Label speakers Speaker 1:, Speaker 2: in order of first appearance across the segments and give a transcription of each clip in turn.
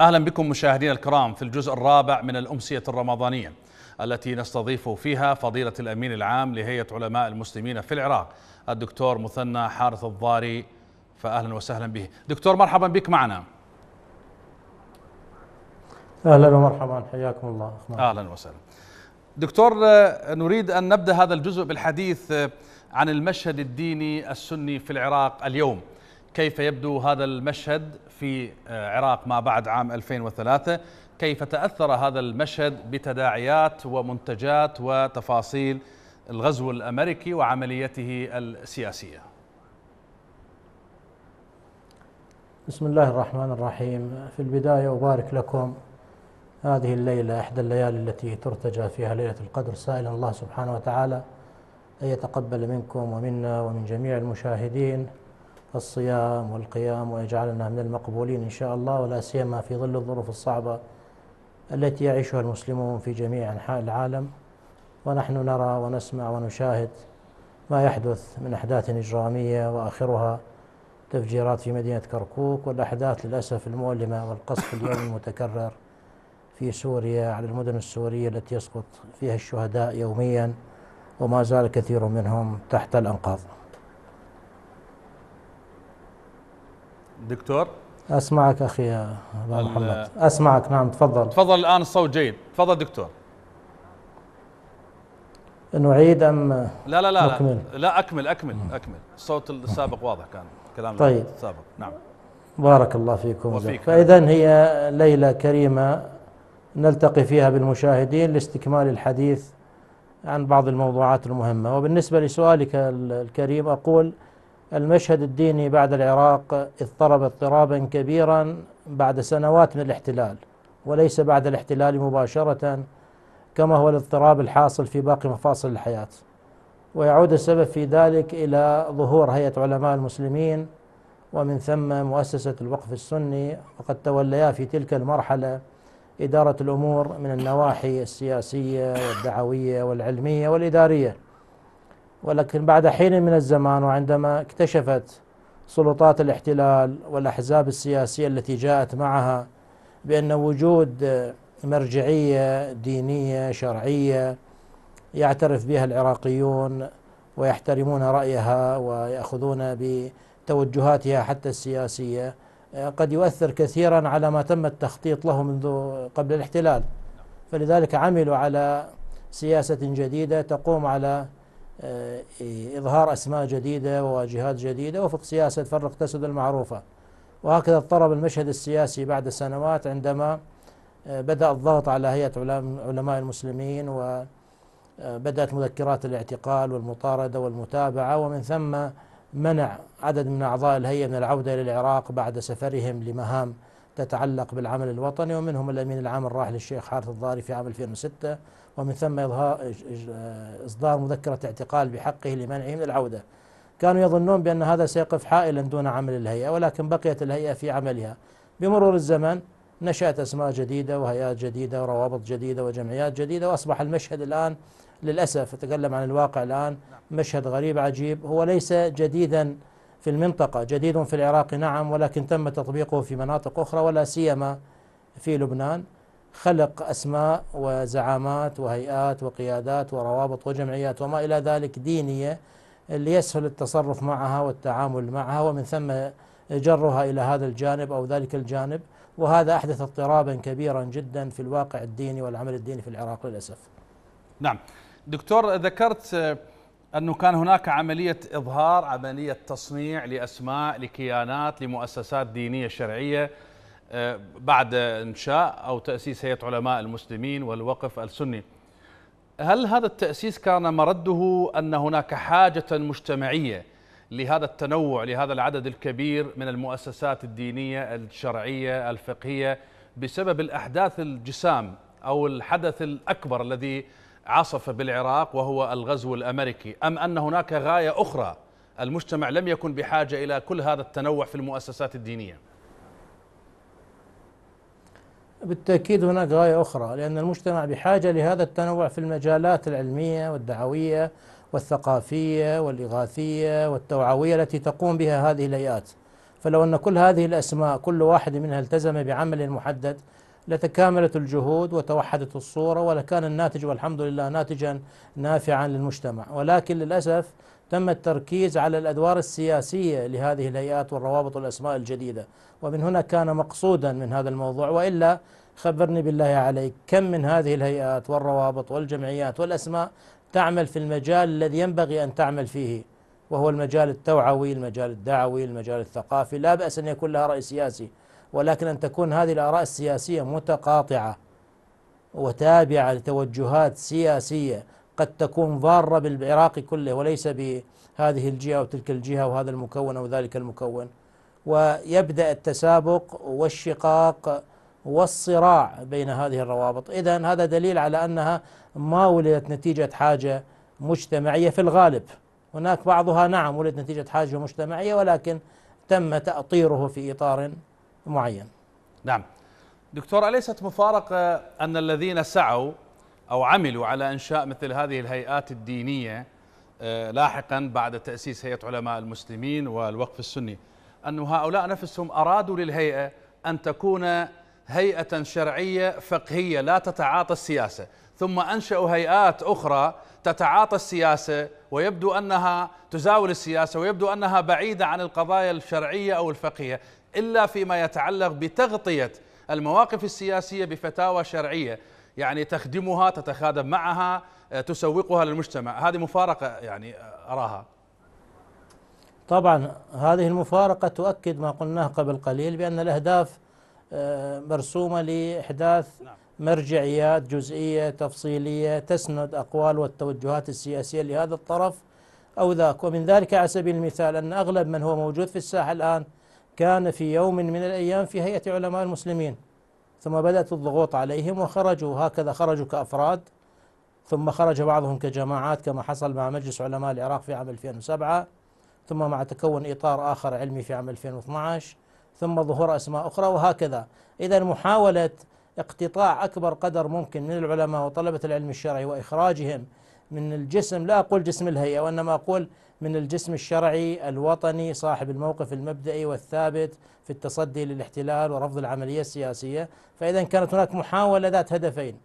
Speaker 1: اهلا بكم مشاهدينا الكرام في الجزء الرابع من الامسيه الرمضانيه التي نستضيف فيها فضيله الامين العام لهيئه علماء المسلمين في العراق الدكتور مثنى حارث الضاري فاهلا وسهلا به. دكتور مرحبا بك معنا.
Speaker 2: اهلا ومرحبا حياكم الله.
Speaker 1: اهلا وسهلا. دكتور نريد ان نبدا هذا الجزء بالحديث عن المشهد الديني السني في العراق اليوم. كيف يبدو هذا المشهد في آه، عراق ما بعد عام 2003 كيف تأثر هذا المشهد بتداعيات ومنتجات وتفاصيل الغزو الأمريكي وعمليته السياسية
Speaker 2: بسم الله الرحمن الرحيم في البداية أبارك لكم هذه الليلة إحدى الليالي التي ترتجى فيها ليلة القدر سائلا الله سبحانه وتعالى أن يتقبل منكم ومنا ومن جميع المشاهدين الصيام والقيام ويجعلنا من المقبولين إن شاء الله ولا سيما في ظل الظروف الصعبة التي يعيشها المسلمون في جميع أنحاء العالم ونحن نرى ونسمع ونشاهد ما يحدث من أحداث إجرامية وآخرها تفجيرات في مدينة كركوك والأحداث للأسف المؤلمة والقصف اليوم المتكرر في سوريا على المدن السورية التي يسقط فيها الشهداء يوميا وما زال كثير منهم تحت الأنقاض دكتور اسمعك اخي محمد اسمعك نعم تفضل
Speaker 1: تفضل الان الصوت جيد تفضل دكتور
Speaker 2: نعيد ام لا لا لا نكمل؟
Speaker 1: لا, لا اكمل اكمل اكمل الصوت السابق واضح كان كلام طيب السابق نعم
Speaker 2: بارك الله فيكم فاذا هي ليله كريمه نلتقي فيها بالمشاهدين لاستكمال الحديث عن بعض الموضوعات المهمه وبالنسبه لسؤالك الكريم اقول المشهد الديني بعد العراق اضطرب اضطرابا كبيرا بعد سنوات من الاحتلال وليس بعد الاحتلال مباشرة كما هو الاضطراب الحاصل في باقي مفاصل الحياة ويعود السبب في ذلك إلى ظهور هيئة علماء المسلمين ومن ثم مؤسسة الوقف السني وقد توليا في تلك المرحلة إدارة الأمور من النواحي السياسية والدعوية والعلمية والإدارية ولكن بعد حين من الزمان وعندما اكتشفت سلطات الاحتلال والاحزاب السياسيه التي جاءت معها بان وجود مرجعيه دينيه شرعيه يعترف بها العراقيون ويحترمون رايها وياخذون بتوجهاتها حتى السياسيه قد يؤثر كثيرا على ما تم التخطيط له منذ قبل الاحتلال فلذلك عملوا على سياسه جديده تقوم على آه، إظهار أسماء جديدة وواجهات جديدة وفق سياسة فرق تسد المعروفة وهكذا اضطرب المشهد السياسي بعد سنوات عندما آه، بدأ الضغط على هيئة علماء المسلمين وبدأت آه، مذكرات الاعتقال والمطاردة والمتابعة ومن ثم منع عدد من أعضاء الهيئة من العودة إلى العراق بعد سفرهم لمهام تتعلق بالعمل الوطني ومنهم الأمين العام الراحل الشيخ حارث الضاري في عام 2006 ومن ثم إصدار مذكرة اعتقال بحقه لمنعه من العودة كانوا يظنون بأن هذا سيقف حائلا دون عمل الهيئة ولكن بقيت الهيئة في عملها بمرور الزمن نشأت أسماء جديدة وهيئات جديدة وروابط جديدة وجمعيات جديدة وأصبح المشهد الآن للأسف أتكلم عن الواقع الآن نعم. مشهد غريب عجيب هو ليس جديدا في المنطقة جديد في العراق نعم ولكن تم تطبيقه في مناطق أخرى ولا سيما في لبنان خلق أسماء وزعامات وهيئات وقيادات وروابط وجمعيات وما إلى ذلك دينية ليسهل التصرف معها والتعامل معها ومن ثم جرها إلى هذا الجانب أو ذلك الجانب وهذا أحدث اضطرابا كبيرا جدا في الواقع الديني والعمل الديني في العراق للأسف
Speaker 1: نعم دكتور ذكرت أنه كان هناك عملية إظهار عملية تصنيع لأسماء لكيانات لمؤسسات دينية شرعية آه، بعد إنشاء أو تأسيس هيئة علماء المسلمين والوقف السني هل هذا التأسيس كان مرده أن هناك حاجة مجتمعية لهذا التنوع لهذا العدد الكبير من المؤسسات الدينية الشرعية الفقهية بسبب الأحداث الجسام أو الحدث الأكبر الذي عاصف بالعراق وهو الغزو الامريكي ام ان هناك غايه اخرى المجتمع لم يكن بحاجه الى كل هذا التنوع في المؤسسات الدينيه
Speaker 2: بالتاكيد هناك غايه اخرى لان المجتمع بحاجه لهذا التنوع في المجالات العلميه والدعويه والثقافيه والاغاثيه والتوعويه التي تقوم بها هذه الهيئات فلو ان كل هذه الاسماء كل واحد منها التزم بعمل محدد لتكاملت الجهود وتوحدت الصورة ولكان الناتج والحمد لله ناتجا نافعا للمجتمع ولكن للأسف تم التركيز على الأدوار السياسية لهذه الهيئات والروابط والأسماء الجديدة ومن هنا كان مقصودا من هذا الموضوع وإلا خبرني بالله عليك كم من هذه الهيئات والروابط والجمعيات والأسماء تعمل في المجال الذي ينبغي أن تعمل فيه وهو المجال التوعوي المجال الدعوي المجال الثقافي لا بأس أن يكون لها رأي سياسي ولكن أن تكون هذه الآراء السياسية متقاطعة وتابعة لتوجهات سياسية قد تكون ضارة بالعراق كله وليس بهذه الجهة أو تلك الجهة وهذا المكون أو ذلك المكون ويبدأ التسابق والشقاق والصراع بين هذه الروابط إذا هذا دليل على أنها ما ولدت نتيجة حاجة مجتمعية في الغالب هناك بعضها نعم ولدت نتيجة حاجة مجتمعية ولكن تم تأطيره في إطار معين
Speaker 1: نعم دكتور أليست مفارقة أن الذين سعوا أو عملوا على إنشاء مثل هذه الهيئات الدينية آه، لاحقا بعد تأسيس هيئة علماء المسلمين والوقف السني أن هؤلاء نفسهم أرادوا للهيئة أن تكون هيئة شرعية فقهية لا تتعاطى السياسة ثم أنشأوا هيئات أخرى تتعاطى السياسة ويبدو أنها تزاول السياسة ويبدو أنها بعيدة عن القضايا الشرعية أو الفقهية إلا فيما يتعلق بتغطية المواقف السياسية بفتاوى شرعية يعني تخدمها تتخادم معها آه، تسوقها للمجتمع هذه مفارقة يعني آه، أراها
Speaker 2: طبعا هذه المفارقة تؤكد ما قلناه قبل قليل بأن الأهداف آه، مرسومة لإحداث نعم. مرجعيات جزئية تفصيلية تسند أقوال والتوجهات السياسية لهذا الطرف أو ذاك ومن ذلك على سبيل المثال أن أغلب من هو موجود في الساحة الآن كان في يوم من الأيام في هيئة علماء المسلمين ثم بدأت الضغوط عليهم وخرجوا هكذا خرجوا كأفراد ثم خرج بعضهم كجماعات كما حصل مع مجلس علماء العراق في عام 2007 ثم مع تكون إطار آخر علمي في عام 2012 ثم ظهور أسماء أخرى وهكذا إذا محاولة اقتطاع أكبر قدر ممكن من العلماء وطلبة العلم الشرعي وإخراجهم من الجسم لا أقول جسم الهيئة وإنما أقول من الجسم الشرعي الوطني صاحب الموقف المبدئي والثابت في التصدي للاحتلال ورفض العملية السياسية فإذا كانت هناك محاولة ذات هدفين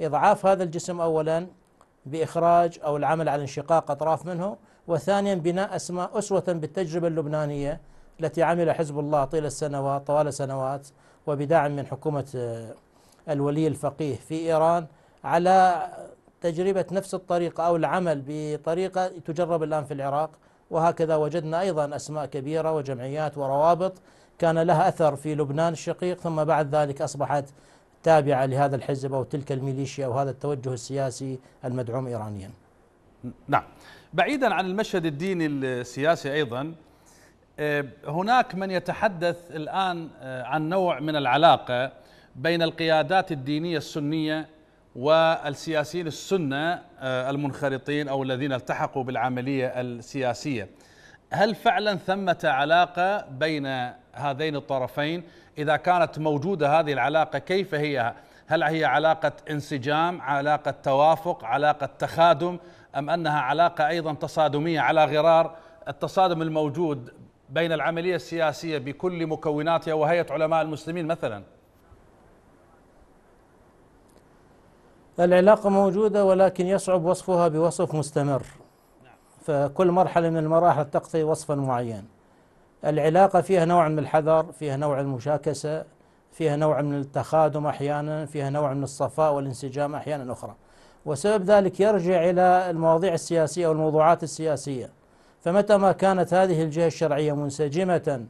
Speaker 2: إضعاف هذا الجسم أولا بإخراج أو العمل على انشقاق أطراف منه وثانيا بناء أسماء أسوة بالتجربة اللبنانية التي عمل حزب الله طيل السنوات طوال سنوات وبدعم من حكومة آه، الولي الفقيه في إيران على تجربة نفس الطريقة أو العمل بطريقة تجرب الآن في العراق وهكذا وجدنا أيضا أسماء كبيرة وجمعيات وروابط كان لها أثر في لبنان الشقيق ثم بعد ذلك أصبحت تابعة لهذا الحزب أو تلك الميليشيا أو هذا التوجه السياسي المدعوم إيرانيا
Speaker 1: نعم بعيدا عن المشهد الديني السياسي أيضا آه، هناك من يتحدث الآن آه، عن نوع من العلاقة بين القيادات الدينية السنية والسياسيين السنة آه، المنخرطين أو الذين التحقوا بالعملية السياسية هل فعلا ثمة علاقة بين هذين الطرفين إذا كانت موجودة هذه العلاقة كيف هي هل هي علاقة انسجام علاقة توافق علاقة تخادم أم أنها علاقة أيضا تصادمية على غرار التصادم الموجود بين العملية السياسية بكل مكوناتها وهيئة علماء المسلمين مثلاً
Speaker 2: العلاقة موجودة ولكن يصعب وصفها بوصف مستمر فكل مرحلة من المراحل تقضي وصفا معين العلاقة فيها نوع من الحذر فيها نوع من المشاكسة فيها نوع من التخادم أحيانا فيها نوع من الصفاء والانسجام أحيانا أخرى وسبب ذلك يرجع إلى المواضيع السياسية والموضوعات السياسية فمتى ما كانت هذه الجهة الشرعية منسجمة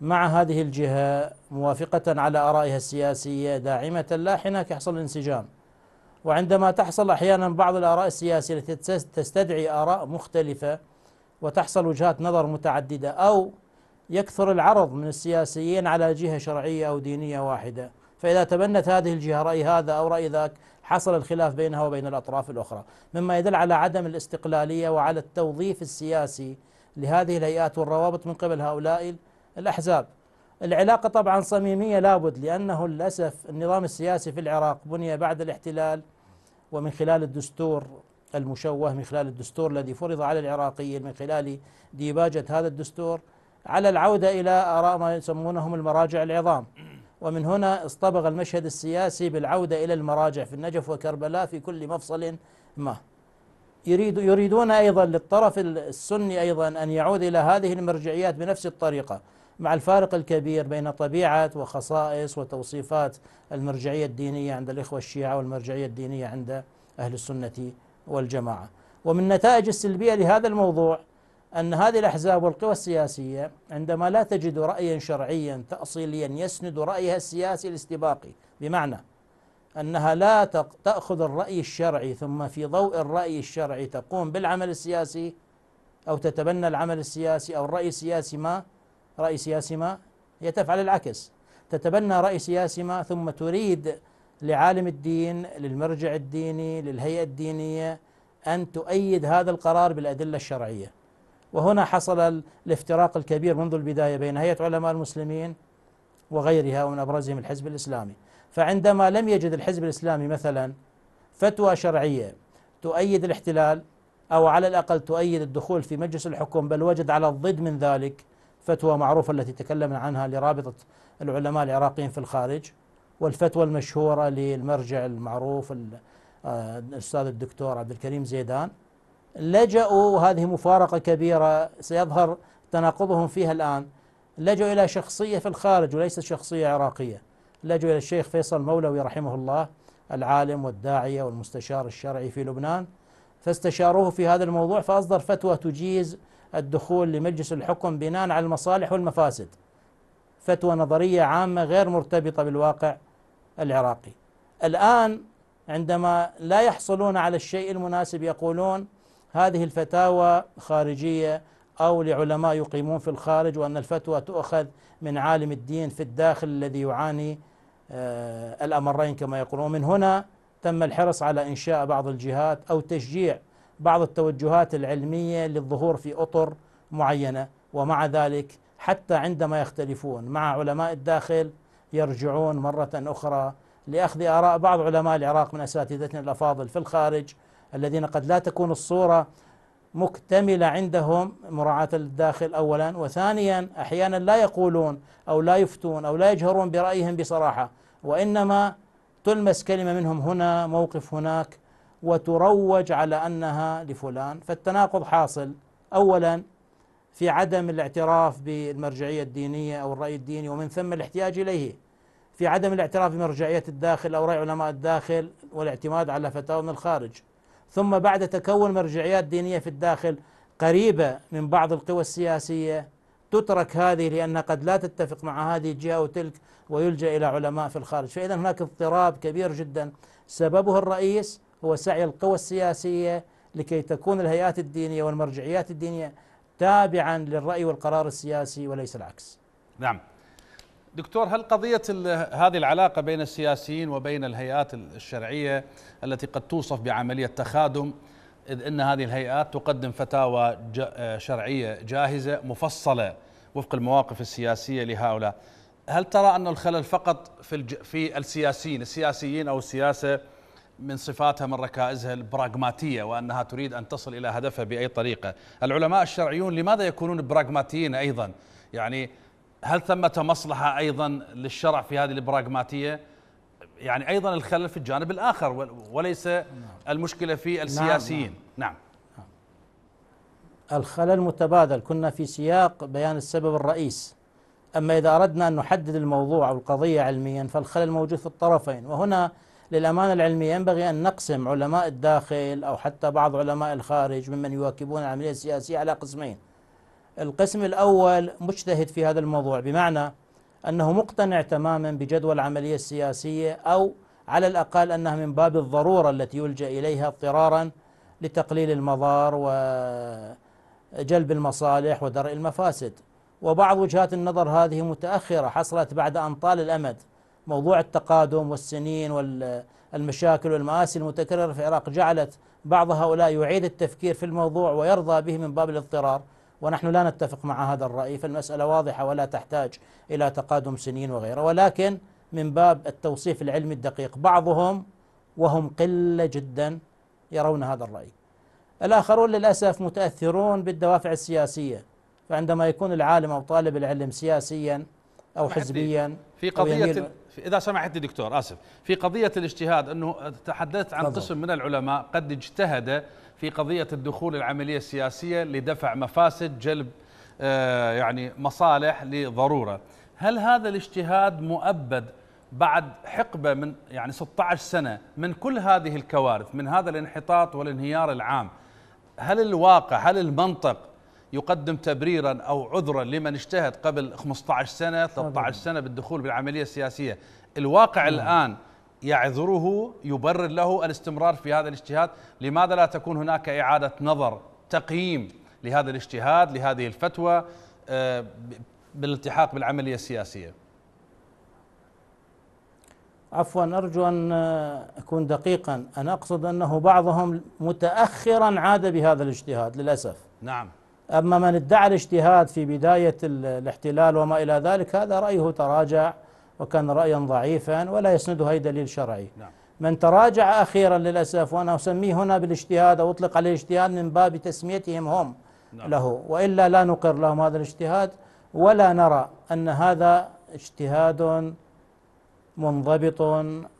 Speaker 2: مع هذه الجهة موافقة على آرائها السياسية داعمة لا حينك يحصل الانسجام وعندما تحصل أحيانا بعض الآراء السياسية التي تستدعي آراء مختلفة وتحصل وجهات نظر متعددة أو يكثر العرض من السياسيين على جهة شرعية أو دينية واحدة فإذا تبنت هذه الجهة رأي هذا أو رأي ذاك حصل الخلاف بينها وبين الأطراف الأخرى مما يدل على عدم الاستقلالية وعلى التوظيف السياسي لهذه الهيئات والروابط من قبل هؤلاء الأحزاب العلاقة طبعا صميمية لابد لأنه للأسف النظام السياسي في العراق بني بعد الاحتلال ومن خلال الدستور المشوه من خلال الدستور الذي فرض على العراقيين من خلال ديباجة هذا الدستور على العودة إلى آراء ما يسمونهم المراجع العظام ومن هنا اصطبغ المشهد السياسي بالعودة إلى المراجع في النجف وكربلاء في كل مفصل ما يريد يريدون أيضا للطرف السني أيضا أن يعود إلى هذه المرجعيات بنفس الطريقة مع الفارق الكبير بين طبيعة وخصائص وتوصيفات المرجعية الدينية عند الإخوة الشيعة والمرجعية الدينية عند أهل السنة والجماعة ومن نتائج السلبية لهذا الموضوع أن هذه الأحزاب والقوى السياسية عندما لا تجد رأيا شرعيا تأصيليا يسند رأيها السياسي الاستباقي بمعنى أنها لا تأخذ الرأي الشرعي ثم في ضوء الرأي الشرعي تقوم بالعمل السياسي أو تتبنى العمل السياسي أو الرأي السياسي ما رأي سياسي ما هي تفعل العكس تتبنى رأي سياسي ما ثم تريد لعالم الدين للمرجع الديني للهيئة الدينية أن تؤيد هذا القرار بالأدلة الشرعية وهنا حصل الافتراق الكبير منذ البداية بين هيئة علماء المسلمين وغيرها ومن أبرزهم الحزب الإسلامي فعندما لم يجد الحزب الإسلامي مثلا فتوى شرعية تؤيد الاحتلال أو على الأقل تؤيد الدخول في مجلس الحكم بل وجد على الضد من ذلك فتوى معروفة التي تكلمنا عنها لرابطة العلماء العراقيين في الخارج والفتوى المشهورة للمرجع المعروف آه، الأستاذ الدكتور عبد الكريم زيدان لجأوا وهذه مفارقة كبيرة سيظهر تناقضهم فيها الآن لجأوا إلى شخصية في الخارج وليست شخصية عراقية لجأوا إلى الشيخ فيصل مولوي رحمه الله العالم والداعية والمستشار الشرعي في لبنان فاستشاروه في هذا الموضوع فأصدر فتوى تجيز الدخول لمجلس الحكم بناء على المصالح والمفاسد فتوى نظرية عامة غير مرتبطة بالواقع العراقي الآن عندما لا يحصلون على الشيء المناسب يقولون هذه الفتاوى خارجية أو لعلماء يقيمون في الخارج وأن الفتوى تؤخذ من عالم الدين في الداخل الذي يعاني آه، الأمرين كما يقولون من هنا تم الحرص على إنشاء بعض الجهات أو تشجيع بعض التوجهات العلميه للظهور في اطر معينه ومع ذلك حتى عندما يختلفون مع علماء الداخل يرجعون مره اخرى لاخذ اراء بعض علماء العراق من اساتذتنا الافاضل في الخارج الذين قد لا تكون الصوره مكتمله عندهم مراعاه الداخل اولا وثانيا احيانا لا يقولون او لا يفتون او لا يجهرون برايهم بصراحه وانما تلمس كلمه منهم هنا موقف هناك وتروج على انها لفلان فالتناقض حاصل اولا في عدم الاعتراف بالمرجعيه الدينيه او الراي الديني ومن ثم الاحتياج اليه في عدم الاعتراف بمرجعيه الداخل او راي علماء الداخل والاعتماد على فتاوى من الخارج ثم بعد تكون مرجعيات دينيه في الداخل قريبه من بعض القوى السياسيه تترك هذه لأنها قد لا تتفق مع هذه الجهة وتلك ويلجأ إلى علماء في الخارج فإذا هناك اضطراب كبير جدا سببه الرئيس هو سعي القوى السياسية لكي تكون الهيئات الدينية والمرجعيات الدينية تابعا للرأي والقرار السياسي وليس العكس
Speaker 1: نعم دكتور هل قضية هذه العلاقة بين السياسيين وبين الهيئات الشرعية التي قد توصف بعملية تخادم إذ أن هذه الهيئات تقدم فتاوى شرعية جاهزة مفصلة وفق المواقف السياسية لهؤلاء هل ترى أن الخلل فقط في, الج... في السياسيين السياسيين أو السياسة من صفاتها من ركائزها البراغماتية وأنها تريد أن تصل إلى هدفها بأي طريقة العلماء الشرعيون لماذا يكونون براغماتيين أيضا يعني هل ثمة مصلحة أيضا للشرع في هذه البراغماتية يعني أيضا الخلل في الجانب الآخر وليس المشكلة في نعم، السياسيين نعم, نعم.
Speaker 2: الخلل متبادل كنا في سياق بيان السبب الرئيس أما إذا أردنا أن نحدد الموضوع أو القضية علميا فالخلل موجود في الطرفين وهنا للأمانة العلمية ينبغي أن نقسم علماء الداخل أو حتى بعض علماء الخارج ممن يواكبون العملية السياسية على قسمين القسم الأول مجتهد في هذا الموضوع بمعنى أنه مقتنع تماما بجدوى العملية السياسية أو على الأقل أنها من باب الضرورة التي يلجأ إليها اضطرارا لتقليل المضار وجلب المصالح ودرء المفاسد وبعض وجهات النظر هذه متأخرة حصلت بعد أن طال الأمد موضوع التقادم والسنين والمشاكل والمآسي المتكررة في العراق جعلت بعض هؤلاء يعيد التفكير في الموضوع ويرضى به من باب الاضطرار ونحن لا نتفق مع هذا الرأي فالمسألة واضحة ولا تحتاج إلى تقادم سنين وغيره ولكن من باب التوصيف العلمي الدقيق بعضهم وهم قلة جدا يرون هذا الرأي الآخرون للأسف متأثرون بالدوافع السياسية فعندما يكون العالم أو طالب العلم سياسيا أو حزبيا في قضية
Speaker 1: اذا سمحت دكتور اسف في قضيه الاجتهاد انه تحدثت عن قسم من العلماء قد اجتهد في قضيه الدخول العمليه السياسيه لدفع مفاسد جلب آه، يعني مصالح لضروره هل هذا الاجتهاد مؤبد بعد حقبه من يعني 16 سنه من كل هذه الكوارث من هذا الانحطاط والانهيار العام هل الواقع هل المنطق يقدم تبريرا أو عذرا لمن اجتهد قبل 15 سنة 13 سنة بالدخول بالعملية السياسية الواقع مم. نعم. الآن يعذره يبرر له الاستمرار في هذا الاجتهاد لماذا لا تكون هناك إعادة نظر تقييم لهذا الاجتهاد لهذه الفتوى آه، بالالتحاق بالعملية السياسية
Speaker 2: عفوا أرجو أن آه، أكون دقيقا أنا أقصد أنه بعضهم متأخرا عاد بهذا الاجتهاد للأسف نعم أما من ادعى الاجتهاد في بداية الاحتلال وما إلى ذلك هذا رأيه تراجع وكان رأيا ضعيفا ولا يسنده أي دليل شرعي نعم. من تراجع أخيرا للأسف وأنا أسميه هنا بالاجتهاد أو أطلق عليه الاجتهاد من باب تسميتهم هم نعم. له وإلا لا نقر لهم هذا الاجتهاد ولا نرى أن هذا اجتهاد منضبط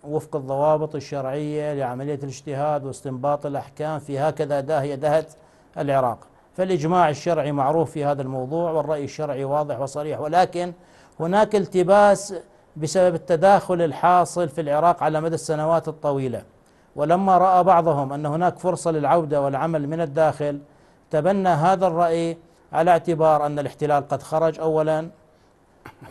Speaker 2: وفق الضوابط الشرعية لعملية الاجتهاد واستنباط الأحكام في هكذا داهية دهت العراق فالإجماع الشرعي معروف في هذا الموضوع والرأي الشرعي واضح وصريح ولكن هناك التباس بسبب التداخل الحاصل في العراق على مدى السنوات الطويلة ولما رأى بعضهم أن هناك فرصة للعودة والعمل من الداخل تبنى هذا الرأي على اعتبار أن الاحتلال قد خرج أولا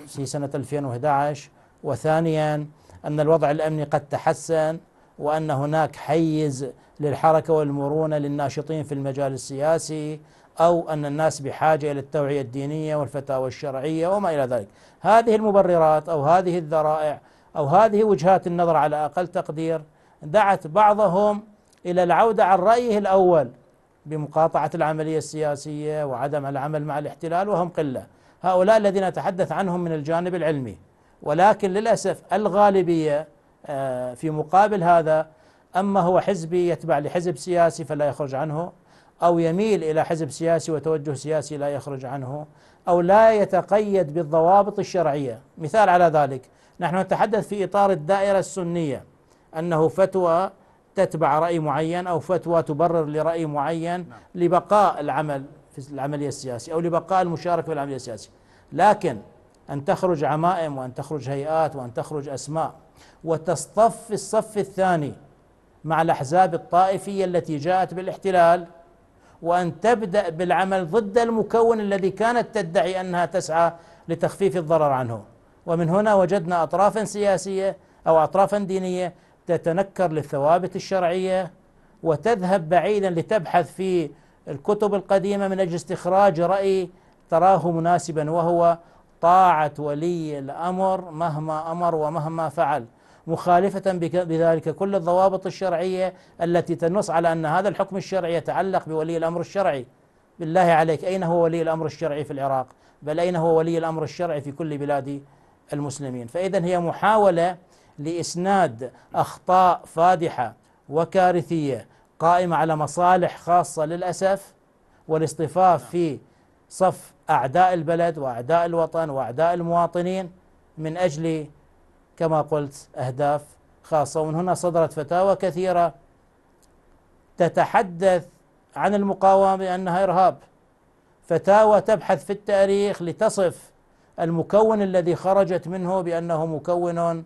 Speaker 2: في سنة 2011 وثانيا أن الوضع الأمني قد تحسن وأن هناك حيز للحركة والمرونة للناشطين في المجال السياسي أو أن الناس بحاجة إلى التوعية الدينية والفتاوى الشرعية وما إلى ذلك هذه المبررات أو هذه الذرائع أو هذه وجهات النظر على أقل تقدير دعت بعضهم إلى العودة عن رأيه الأول بمقاطعة العملية السياسية وعدم العمل مع الاحتلال وهم قلة هؤلاء الذين أتحدث عنهم من الجانب العلمي ولكن للأسف الغالبية آه، في مقابل هذا أما هو حزبي يتبع لحزب سياسي فلا يخرج عنه أو يميل إلى حزب سياسي وتوجه سياسي لا يخرج عنه أو لا يتقيد بالضوابط الشرعية مثال على ذلك نحن نتحدث في إطار الدائرة السنية أنه فتوى تتبع رأي معين أو فتوى تبرر لرأي معين نعم. لبقاء العمل في العملية السياسية أو لبقاء المشاركة في العملية السياسية لكن أن تخرج عمائم وأن تخرج هيئات وأن تخرج أسماء وتصطف في الصف الثاني مع الأحزاب الطائفية التي جاءت بالاحتلال وأن تبدأ بالعمل ضد المكون الذي كانت تدعي أنها تسعى لتخفيف الضرر عنه ومن هنا وجدنا أطرافا سياسية أو أطرافا دينية تتنكر للثوابت الشرعية وتذهب بعيدا لتبحث في الكتب القديمة من أجل استخراج رأي تراه مناسبا وهو طاعة ولي الأمر مهما أمر ومهما فعل مخالفة بذلك كل الضوابط الشرعية التي تنص على أن هذا الحكم الشرعي يتعلق بولي الأمر الشرعي بالله عليك أين هو ولي الأمر الشرعي في العراق بل أين هو ولي الأمر الشرعي في كل بلاد المسلمين فإذا هي محاولة لإسناد أخطاء فادحة وكارثية قائمة على مصالح خاصة للأسف والاصطفاف في صف أعداء البلد وأعداء الوطن وأعداء المواطنين من أجل كما قلت أهداف خاصة ومن هنا صدرت فتاوى كثيرة تتحدث عن المقاومة بأنها إرهاب فتاوى تبحث في التاريخ لتصف المكون الذي خرجت منه بأنه مكون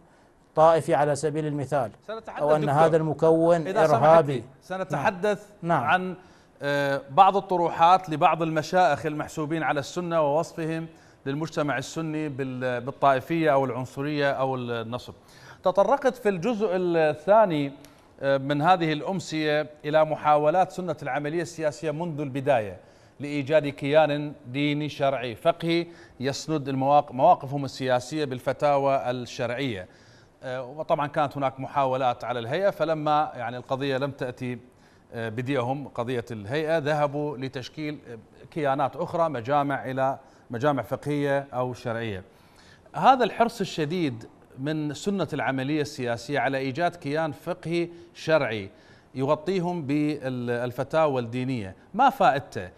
Speaker 2: طائفي على سبيل المثال أو أن دكتور. هذا المكون إذا إرهابي سنتحدث
Speaker 1: نعم. نعم. عن آه، بعض الطروحات لبعض المشائخ المحسوبين على السنة ووصفهم للمجتمع السني بالطائفية أو العنصرية أو النصب تطرقت في الجزء الثاني آه، من هذه الأمسية إلى محاولات سنة العملية السياسية منذ البداية لإيجاد كيان ديني شرعي فقهي يسند مواقفهم السياسية بالفتاوى الشرعية آه، وطبعا كانت هناك محاولات على الهيئة فلما يعني القضية لم تأتي آه، بديهم قضية الهيئة ذهبوا لتشكيل كيانات أخرى مجامع إلى مجامع فقهيه او شرعيه. هذا الحرص الشديد من سنه العمليه السياسيه على ايجاد كيان فقهي شرعي يغطيهم بالفتاوى الدينيه، ما فائدته؟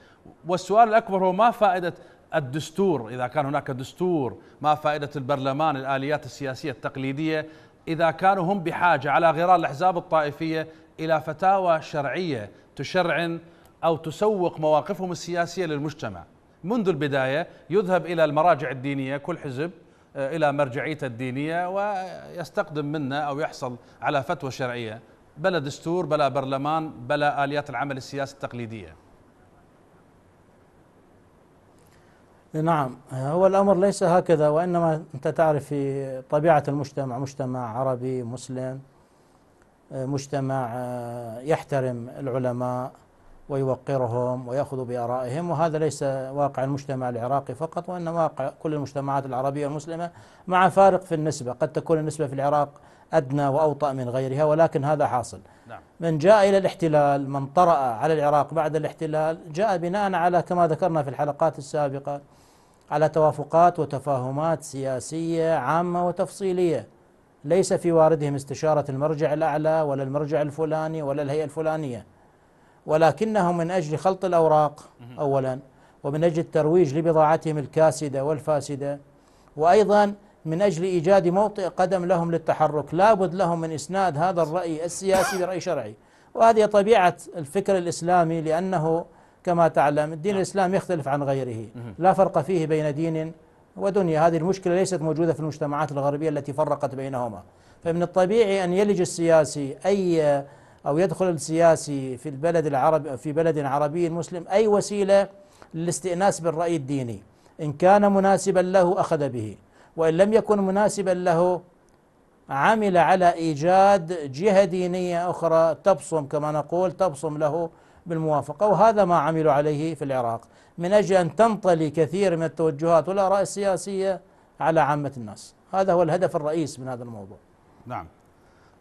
Speaker 1: والسؤال الاكبر هو ما فائده الدستور اذا كان هناك دستور، ما فائده البرلمان الاليات السياسيه التقليديه اذا كانوا هم بحاجه على غرار الاحزاب الطائفيه الى فتاوى شرعيه تشرعن او تسوق مواقفهم السياسيه للمجتمع. منذ البداية يذهب إلى المراجع الدينية كل حزب آه، إلى مرجعيته الدينية ويستقدم منا أو يحصل على فتوى شرعية بلا دستور بلا برلمان بلا آليات العمل السياسي التقليدية
Speaker 2: نعم هو الأمر ليس هكذا وإنما أنت تعرف في طبيعة المجتمع مجتمع عربي مسلم آه، مجتمع آه، يحترم العلماء ويوقرهم ويأخذ بآرائهم وهذا ليس واقع المجتمع العراقي فقط وإنما واقع كل المجتمعات العربية المسلمة مع فارق في النسبة قد تكون النسبة في العراق أدنى وأوطأ من غيرها ولكن هذا حاصل نعم. من جاء إلى الاحتلال من طرأ على العراق بعد الاحتلال جاء بناء على كما ذكرنا في الحلقات السابقة على توافقات وتفاهمات سياسية عامة وتفصيلية ليس في واردهم استشارة المرجع الأعلى ولا المرجع الفلاني ولا الهيئة الفلانية ولكنهم من أجل خلط الأوراق أولا ومن أجل الترويج لبضاعتهم الكاسدة والفاسدة وأيضا من أجل إيجاد موطئ قدم لهم للتحرك لابد لهم من إسناد هذا الرأي السياسي برأي شرعي وهذه طبيعة الفكر الإسلامي لأنه كما تعلم الدين نعم. الإسلامي يختلف عن غيره لا فرق فيه بين دين ودنيا هذه المشكلة ليست موجودة في المجتمعات الغربية التي فرقت بينهما فمن الطبيعي أن يلج السياسي أي أو يدخل السياسي في البلد العربي في بلد عربي مسلم أي وسيلة للاستئناس بالرأي الديني إن كان مناسبا له أخذ به وإن لم يكن مناسبا له عمل على إيجاد جهة دينية أخرى تبصم كما نقول تبصم له بالموافقة وهذا ما عملوا عليه في العراق من أجل أن تنطلي كثير من التوجهات والآراء السياسية على عامة الناس هذا هو الهدف الرئيس من هذا الموضوع
Speaker 1: نعم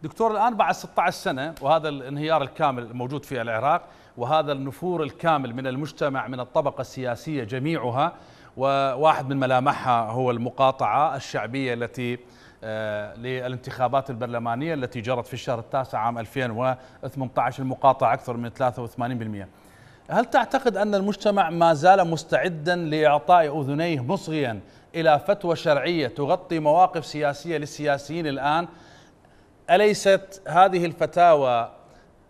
Speaker 1: دكتور الآن بعد 16 سنة وهذا الانهيار الكامل الموجود في العراق وهذا النفور الكامل من المجتمع من الطبقة السياسية جميعها وواحد من ملامحها هو المقاطعة الشعبية التي آه، للانتخابات البرلمانية التي جرت في الشهر التاسع عام 2018 المقاطعة أكثر من 83% هل تعتقد أن المجتمع ما زال مستعدا لإعطاء أذنيه مصغيا إلى فتوى شرعية تغطي مواقف سياسية للسياسيين الآن اليست هذه الفتاوى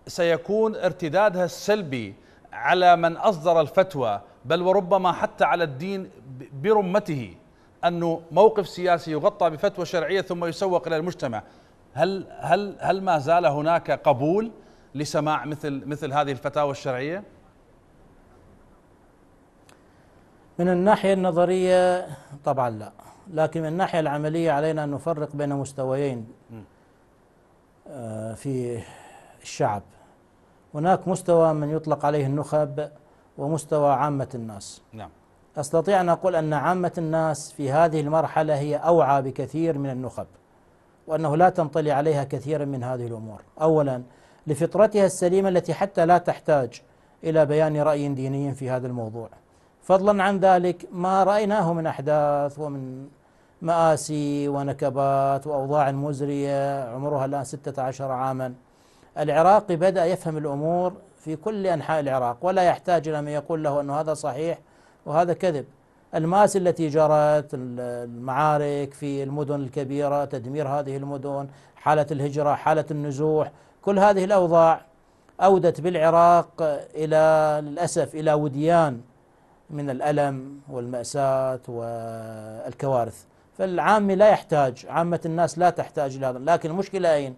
Speaker 1: سيكون ارتدادها السلبي على من اصدر الفتوى بل وربما حتى على الدين برمته انه موقف سياسي يغطى بفتوى شرعيه ثم يسوق الى المجتمع هل هل هل ما زال هناك قبول لسماع مثل مثل هذه الفتاوى الشرعيه؟
Speaker 2: من الناحيه النظريه طبعا لا، لكن من الناحيه العمليه علينا ان نفرق بين مستويين. م. آه، في الشعب هناك مستوى من يطلق عليه النخب ومستوى عامة الناس نعم أستطيع أن أقول أن عامة الناس في هذه المرحلة هي أوعى بكثير من النخب وأنه لا تنطلي عليها كثيرا من هذه الأمور أولا لفطرتها السليمة التي حتى لا تحتاج إلى بيان رأي ديني في هذا الموضوع فضلا عن ذلك ما رأيناه من أحداث ومن مآسي ونكبات وأوضاع مزرية عمرها الآن 16 عاما العراقي بدأ يفهم الأمور في كل أنحاء العراق ولا يحتاج إلى من يقول له أن هذا صحيح وهذا كذب المآسي التي جرت المعارك في المدن الكبيرة تدمير هذه المدن حالة الهجرة حالة النزوح كل هذه الأوضاع أودت بالعراق إلى للأسف إلى وديان من الألم والمأساة والكوارث فالعامي لا يحتاج عامة الناس لا تحتاج إلى هذا لكن المشكلة أين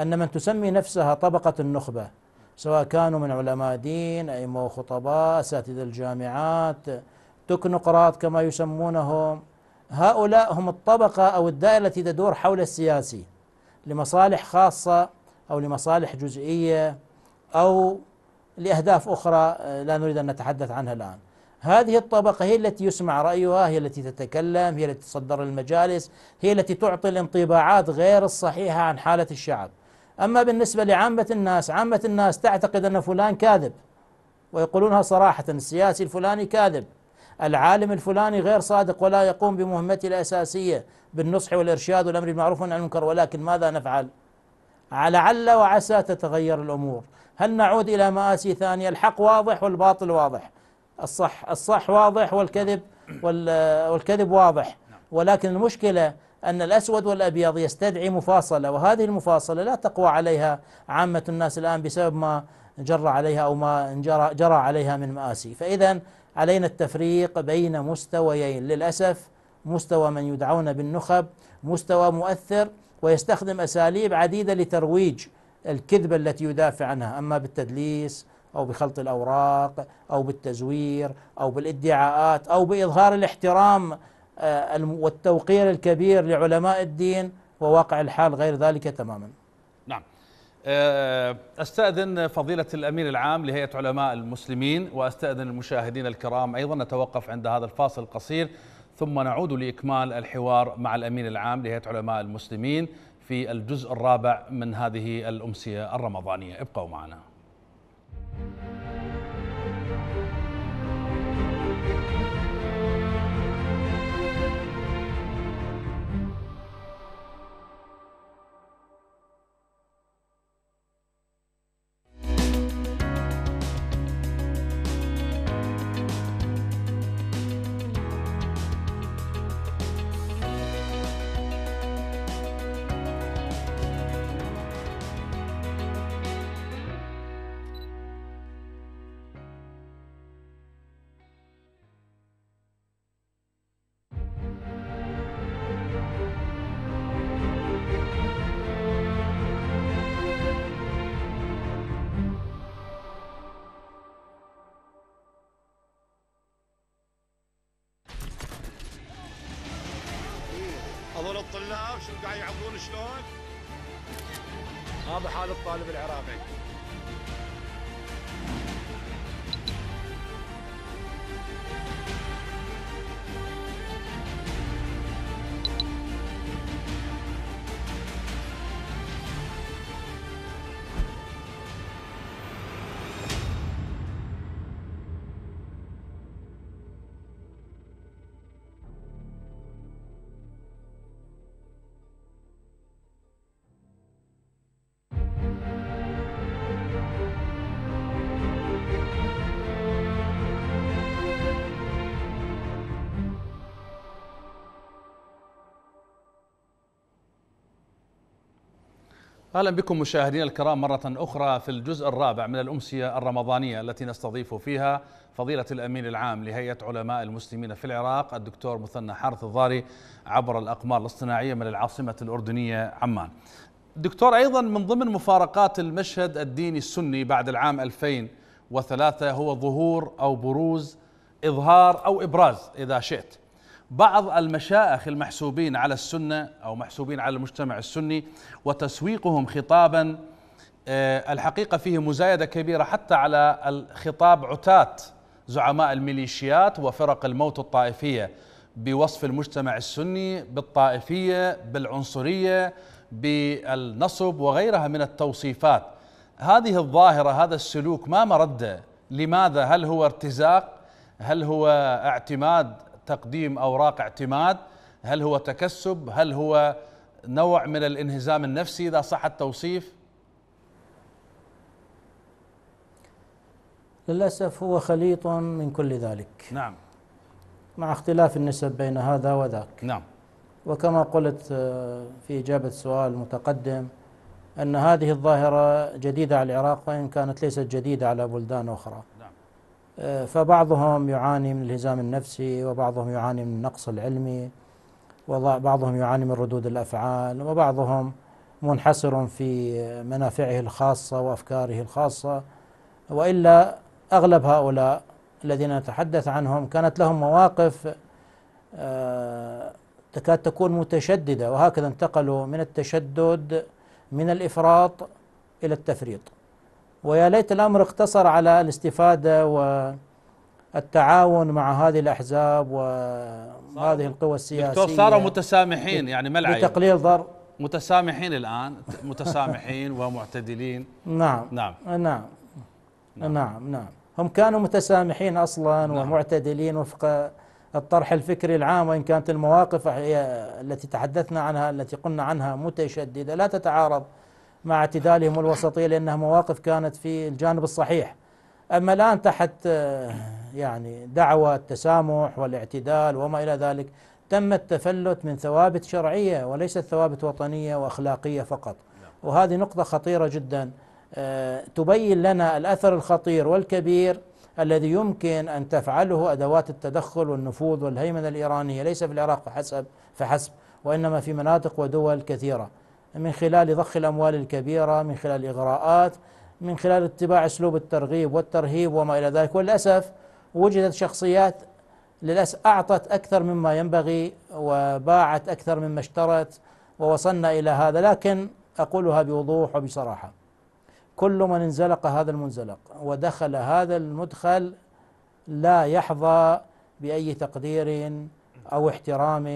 Speaker 2: أن من تسمي نفسها طبقة النخبة سواء كانوا من علماء دين أئمة وخطباء أساتذة الجامعات تكنقراط كما يسمونهم هؤلاء هم الطبقة أو الدائرة التي تدور حول السياسي لمصالح خاصة أو لمصالح جزئية أو لأهداف أخرى آه، لا نريد أن نتحدث عنها الآن هذه الطبقة هي التي يسمع رأيها هي التي تتكلم هي التي تصدر المجالس هي التي تعطي الانطباعات غير الصحيحة عن حالة الشعب أما بالنسبة لعامة الناس عامة الناس تعتقد أن فلان كاذب ويقولونها صراحة السياسي الفلاني كاذب العالم الفلاني غير صادق ولا يقوم بمهمته الأساسية بالنصح والإرشاد والأمر بالمعروف والنهي عن المنكر ولكن ماذا نفعل؟ لعل وعسى تتغير الأمور هل نعود إلى مآسي ثانية الحق واضح والباطل واضح الصح الصح واضح والكذب والكذب واضح ولكن المشكلة أن الأسود والأبيض يستدعي مفاصلة وهذه المفاصلة لا تقوى عليها عامة الناس الآن بسبب ما جرى عليها أو ما جرى, جرى عليها من مآسي فإذا علينا التفريق بين مستويين للأسف مستوى من يدعون بالنخب مستوى مؤثر ويستخدم أساليب عديدة لترويج الكذبة التي يدافع عنها أما بالتدليس أو بخلط الأوراق أو بالتزوير أو بالادعاءات أو بإظهار الاحترام آه، والتوقير الكبير لعلماء الدين وواقع الحال غير ذلك
Speaker 1: تماما نعم آه، استاذن فضيله الامين العام لهيئه علماء المسلمين واستاذن المشاهدين الكرام ايضا نتوقف عند هذا الفاصل القصير ثم نعود لاكمال الحوار مع الامين العام لهيئه علماء المسلمين في الجزء الرابع من هذه الامسيه الرمضانيه ابقوا معنا thank you قاعد يعبرون شلون؟ هذا حال الطالب العراقي اهلا بكم مشاهدينا الكرام مره اخرى في الجزء الرابع من الامسيه الرمضانيه التي نستضيف فيها فضيله الامين العام لهيئه علماء المسلمين في العراق الدكتور مثنى حارث الضاري عبر الاقمار الاصطناعيه من العاصمه الاردنيه عمان. دكتور ايضا من ضمن مفارقات المشهد الديني السني بعد العام 2003 هو ظهور او بروز اظهار او ابراز اذا شئت بعض المشائخ المحسوبين على السنه او محسوبين على المجتمع السني وتسويقهم خطابا آه، الحقيقه فيه مزايده كبيره حتى على الخطاب عتاه زعماء الميليشيات وفرق الموت الطائفيه بوصف المجتمع السني بالطائفيه بالعنصريه بالنصب وغيرها من التوصيفات هذه الظاهره هذا السلوك ما مرده لماذا هل هو ارتزاق هل هو اعتماد تقديم اوراق اعتماد هل هو تكسب هل هو نوع من الانهزام النفسي اذا صح التوصيف
Speaker 2: للاسف هو خليط من كل ذلك نعم مع اختلاف النسب بين هذا وذاك نعم وكما قلت آه، في اجابه سؤال متقدم ان هذه الظاهره جديده على العراق وان كانت ليست جديده على بلدان اخرى فبعضهم يعاني من الهزام النفسي وبعضهم يعاني من النقص العلمي وبعضهم يعاني من ردود الافعال وبعضهم منحصر في منافعه الخاصه وافكاره الخاصه والا اغلب هؤلاء الذين نتحدث عنهم كانت لهم مواقف آه، تكاد تكون متشدده وهكذا انتقلوا من التشدد من الافراط الى التفريط ويا ليت الأمر اقتصر على الاستفادة والتعاون مع هذه الأحزاب وهذه القوى السياسية دكتور صاروا متسامحين
Speaker 1: يعني ما العيب بتقليل ضرر متسامحين الآن متسامحين ومعتدلين نعم. نعم
Speaker 2: نعم نعم نعم نعم هم كانوا متسامحين أصلا نعم. ومعتدلين وفق الطرح الفكري العام وإن كانت المواقف التي تحدثنا عنها التي قلنا عنها متشددة لا تتعارض مع اعتدالهم الوسطية لأنها مواقف كانت في الجانب الصحيح أما الآن تحت آه، يعني دعوة التسامح والاعتدال وما إلى ذلك تم التفلت من ثوابت شرعية وليست ثوابت وطنية وأخلاقية فقط نعم. وهذه نقطة خطيرة جدا آه، تبين لنا الأثر الخطير والكبير الذي يمكن أن تفعله أدوات التدخل والنفوذ والهيمنة الإيرانية ليس في العراق فحسب فحسب وإنما في مناطق ودول كثيرة من خلال ضخ الأموال الكبيرة من خلال إغراءات من خلال اتباع أسلوب الترغيب والترهيب وما إلى ذلك وللأسف وجدت شخصيات للأسف أعطت أكثر مما ينبغي وباعت أكثر مما اشترت ووصلنا إلى هذا لكن أقولها بوضوح وبصراحة كل من انزلق هذا المنزلق ودخل هذا المدخل لا يحظى بأي تقدير أو احترام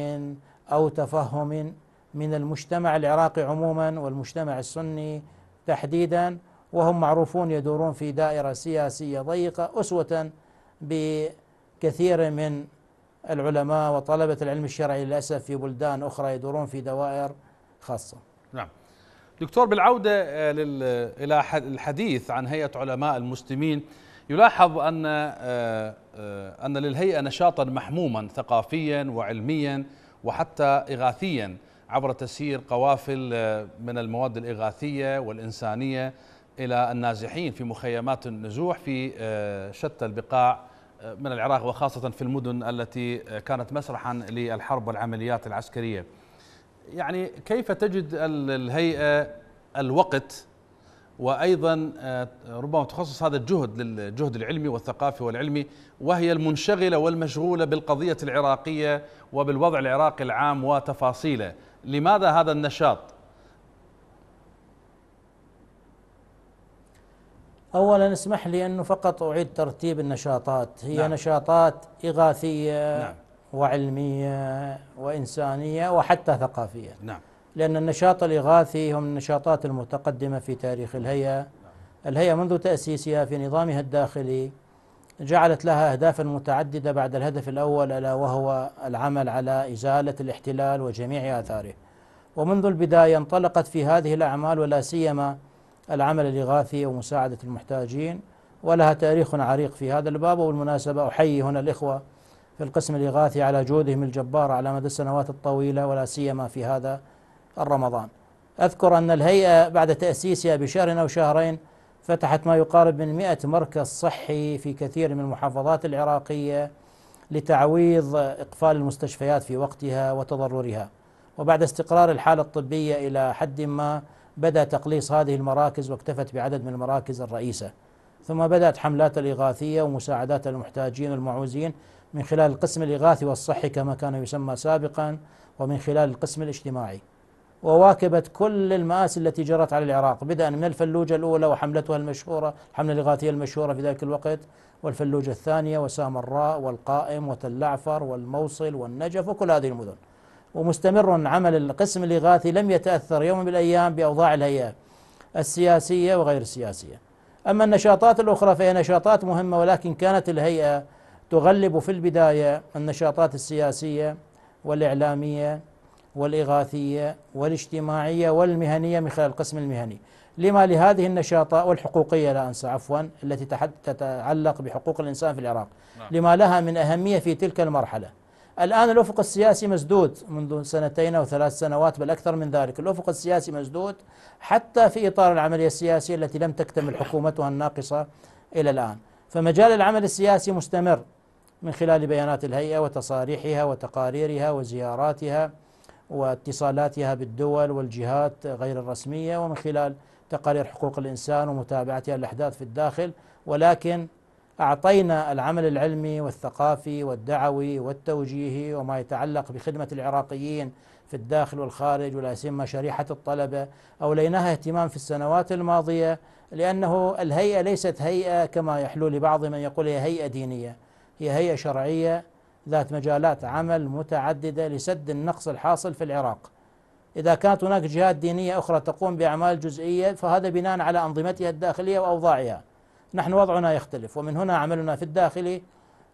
Speaker 2: أو تفهم من المجتمع العراقي عموما والمجتمع السني تحديدا وهم معروفون يدورون في دائرة سياسية ضيقة أسوة بكثير من العلماء وطلبة العلم الشرعي للأسف في بلدان أخرى يدورون في دوائر خاصة
Speaker 1: نعم دكتور بالعودة آه، إلى الحديث عن هيئة علماء المسلمين يلاحظ أن آه، آه، أن للهيئة نشاطا محموما ثقافيا وعلميا وحتى إغاثيا عبر تسيير قوافل آه، من المواد الإغاثية والإنسانية إلى النازحين في مخيمات النزوح في آه، شتى البقاع آه، من العراق وخاصة في المدن التي كانت مسرحا للحرب والعمليات العسكرية يعني كيف تجد الهيئة الوقت وأيضا ربما تخصص هذا الجهد للجهد العلمي والثقافي والعلمي وهي المنشغلة والمشغولة بالقضية العراقية وبالوضع العراقي العام وتفاصيله لماذا هذا النشاط
Speaker 2: اولا اسمح لي انه فقط اعيد ترتيب النشاطات هي نعم. نشاطات اغاثيه نعم. وعلميه وانسانيه وحتى ثقافيه نعم لان النشاط الاغاثي هو من النشاطات المتقدمه في تاريخ الهيئه نعم. الهيئه منذ تاسيسها في نظامها الداخلي جعلت لها أهدافا متعددة بعد الهدف الأول ألا وهو العمل على إزالة الاحتلال وجميع آثاره ومنذ البداية انطلقت في هذه الأعمال ولا سيما العمل الإغاثي ومساعدة المحتاجين ولها تاريخ عريق في هذا الباب وبالمناسبة أحيي هنا الإخوة في القسم الإغاثي على جودهم الجبار على مدى السنوات الطويلة ولا سيما في هذا الرمضان أذكر أن الهيئة بعد تأسيسها بشهر أو شهرين فتحت ما يقارب من 100 مركز صحي في كثير من المحافظات العراقية لتعويض إقفال المستشفيات في وقتها وتضررها وبعد استقرار الحالة الطبية إلى حد ما بدأ تقليص هذه المراكز واكتفت بعدد من المراكز الرئيسة ثم بدأت حملات الإغاثية ومساعدات المحتاجين والمعوزين من خلال القسم الإغاثي والصحي كما كان يسمى سابقا ومن خلال القسم الاجتماعي وواكبت كل المآسي التي جرت على العراق بدءا من الفلوجة الأولى وحملتها المشهورة الحملة الإغاثية المشهورة في ذلك الوقت والفلوجة الثانية وسامراء والقائم وتلعفر والموصل والنجف وكل هذه المدن ومستمر عمل القسم الإغاثي لم يتأثر يوم من الأيام بأوضاع الهيئة السياسية وغير السياسية أما النشاطات الأخرى فهي نشاطات مهمة ولكن كانت الهيئة تغلب في البداية النشاطات السياسية والإعلامية والإغاثية والاجتماعية والمهنية من خلال القسم المهني لما لهذه النشاطات والحقوقية لا أنسى عفوا التي تتعلق بحقوق الإنسان في العراق نعم. لما لها من أهمية في تلك المرحلة الآن الأفق السياسي مسدود منذ سنتين أو ثلاث سنوات بل أكثر من ذلك الأفق السياسي مسدود حتى في إطار العملية السياسية التي لم تكتمل حكومتها الناقصة إلى الآن فمجال العمل السياسي مستمر من خلال بيانات الهيئة وتصاريحها وتقاريرها وزياراتها واتصالاتها بالدول والجهات غير الرسمية ومن خلال تقارير حقوق الإنسان ومتابعتها الأحداث في الداخل ولكن أعطينا العمل العلمي والثقافي والدعوي والتوجيهي وما يتعلق بخدمة العراقيين في الداخل والخارج ولا سيما شريحة الطلبة أوليناها اهتمام في السنوات الماضية لأنه الهيئة ليست هيئة كما يحلو لبعض من يقول هي هيئة دينية هي هيئة شرعية ذات مجالات عمل متعددة لسد النقص الحاصل في العراق إذا كانت هناك جهات دينية أخرى تقوم بأعمال جزئية فهذا بناء على أنظمتها الداخلية وأوضاعها نحن وضعنا يختلف ومن هنا عملنا في الداخل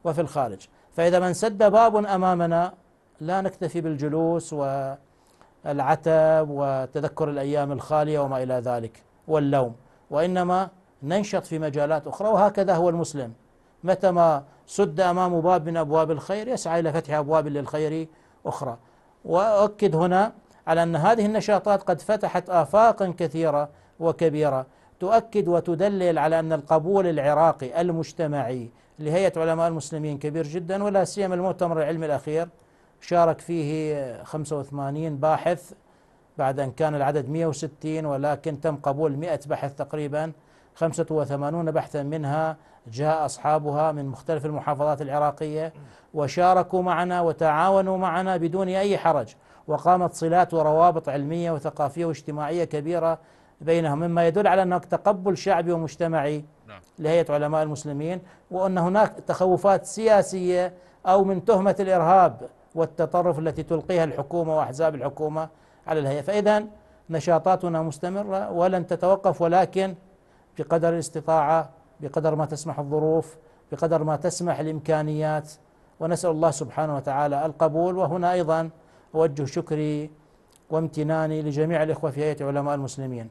Speaker 2: وفي الخارج فإذا من سد باب أمامنا لا نكتفي بالجلوس والعتب وتذكر الأيام الخالية وما إلى ذلك واللوم وإنما ننشط في مجالات أخرى وهكذا هو المسلم متى ما سد أمام باب من أبواب الخير يسعى إلى فتح أبواب للخير أخرى وأؤكد هنا على أن هذه النشاطات قد فتحت آفاقا كثيرة وكبيرة تؤكد وتدلل على أن القبول العراقي المجتمعي لهيئة علماء المسلمين كبير جدا ولا سيما المؤتمر العلمي الأخير شارك فيه 85 باحث بعد أن كان العدد 160 ولكن تم قبول 100 بحث تقريبا 85 بحثا منها جاء أصحابها من مختلف المحافظات العراقية وشاركوا معنا وتعاونوا معنا بدون أي حرج وقامت صلات وروابط علمية وثقافية واجتماعية كبيرة بينهم مما يدل على هناك تقبل شعبي ومجتمعي نعم. لهيئة علماء المسلمين وأن هناك تخوفات سياسية أو من تهمة الإرهاب والتطرف التي تلقيها الحكومة وأحزاب الحكومة على الهيئة فإذا نشاطاتنا مستمرة ولن تتوقف ولكن بقدر الاستطاعة بقدر ما تسمح الظروف بقدر ما تسمح الامكانيات ونسال الله سبحانه وتعالى القبول وهنا ايضا اوجه شكري وامتناني لجميع الاخوه في هيئه علماء المسلمين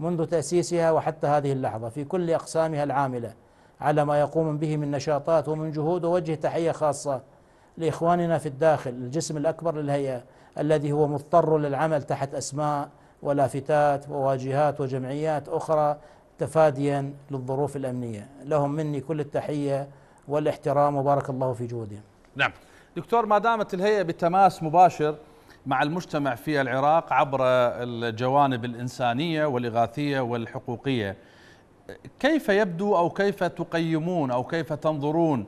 Speaker 2: منذ تاسيسها وحتى هذه اللحظه في كل اقسامها العامله على ما يقوم به من نشاطات ومن جهود ووجه تحيه خاصه لاخواننا في الداخل الجسم الاكبر للهيئه الذي هو مضطر للعمل تحت اسماء ولافتات وواجهات وجمعيات اخرى تفاديا للظروف الامنيه، لهم مني كل التحيه والاحترام وبارك الله في جهودهم.
Speaker 1: نعم. دكتور ما دامت الهيئه بتماس مباشر مع المجتمع في العراق عبر الجوانب الانسانيه والاغاثيه والحقوقيه. كيف يبدو او كيف تقيمون او كيف تنظرون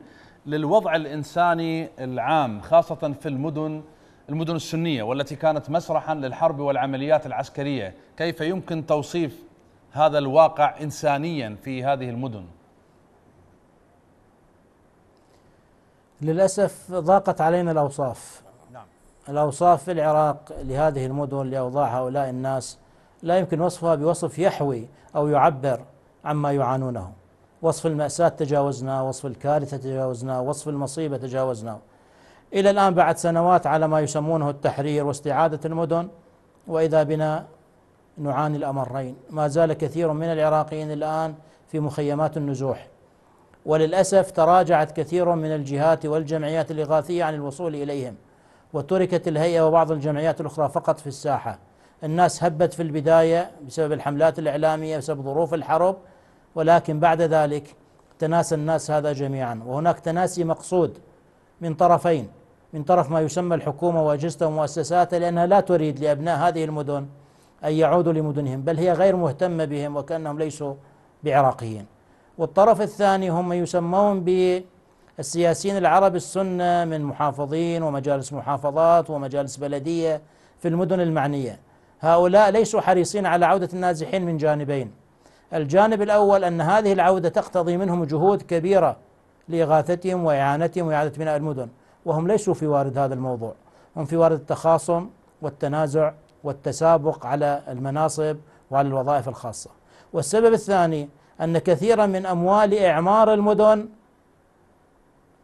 Speaker 1: للوضع الانساني العام خاصه في المدن المدن السنيه والتي كانت مسرحا للحرب والعمليات العسكريه، كيف يمكن توصيف هذا الواقع انسانيا في هذه المدن؟
Speaker 2: للاسف ضاقت علينا الاوصاف نعم الاوصاف في العراق لهذه المدن لاوضاع هؤلاء الناس لا يمكن وصفها بوصف يحوي او يعبر عما يعانونه وصف المأساة تجاوزناه وصف الكارثة تجاوزناه وصف المصيبة تجاوزناه إلى الآن بعد سنوات على ما يسمونه التحرير واستعادة المدن وإذا بنا نعاني الأمرين ما زال كثير من العراقيين الآن في مخيمات النزوح وللأسف تراجعت كثير من الجهات والجمعيات الإغاثية عن الوصول إليهم وتركت الهيئة وبعض الجمعيات الأخرى فقط في الساحة الناس هبت في البداية بسبب الحملات الإعلامية بسبب ظروف الحرب ولكن بعد ذلك تناسى الناس هذا جميعا وهناك تناسي مقصود من طرفين من طرف ما يسمى الحكومة وأجهزتها ومؤسساتها لأنها لا تريد لأبناء هذه المدن أن يعودوا لمدنهم بل هي غير مهتمة بهم وكأنهم ليسوا بعراقيين والطرف الثاني هم يسمون بالسياسيين العرب السنة من محافظين ومجالس محافظات ومجالس بلدية في المدن المعنية هؤلاء ليسوا حريصين على عودة النازحين من جانبين الجانب الأول أن هذه العودة تقتضي منهم جهود كبيرة لإغاثتهم وإعانتهم وإعادة بناء المدن وهم ليسوا في وارد هذا الموضوع هم في وارد التخاصم والتنازع والتسابق على المناصب وعلى الوظائف الخاصه. والسبب الثاني ان كثيرا من اموال اعمار المدن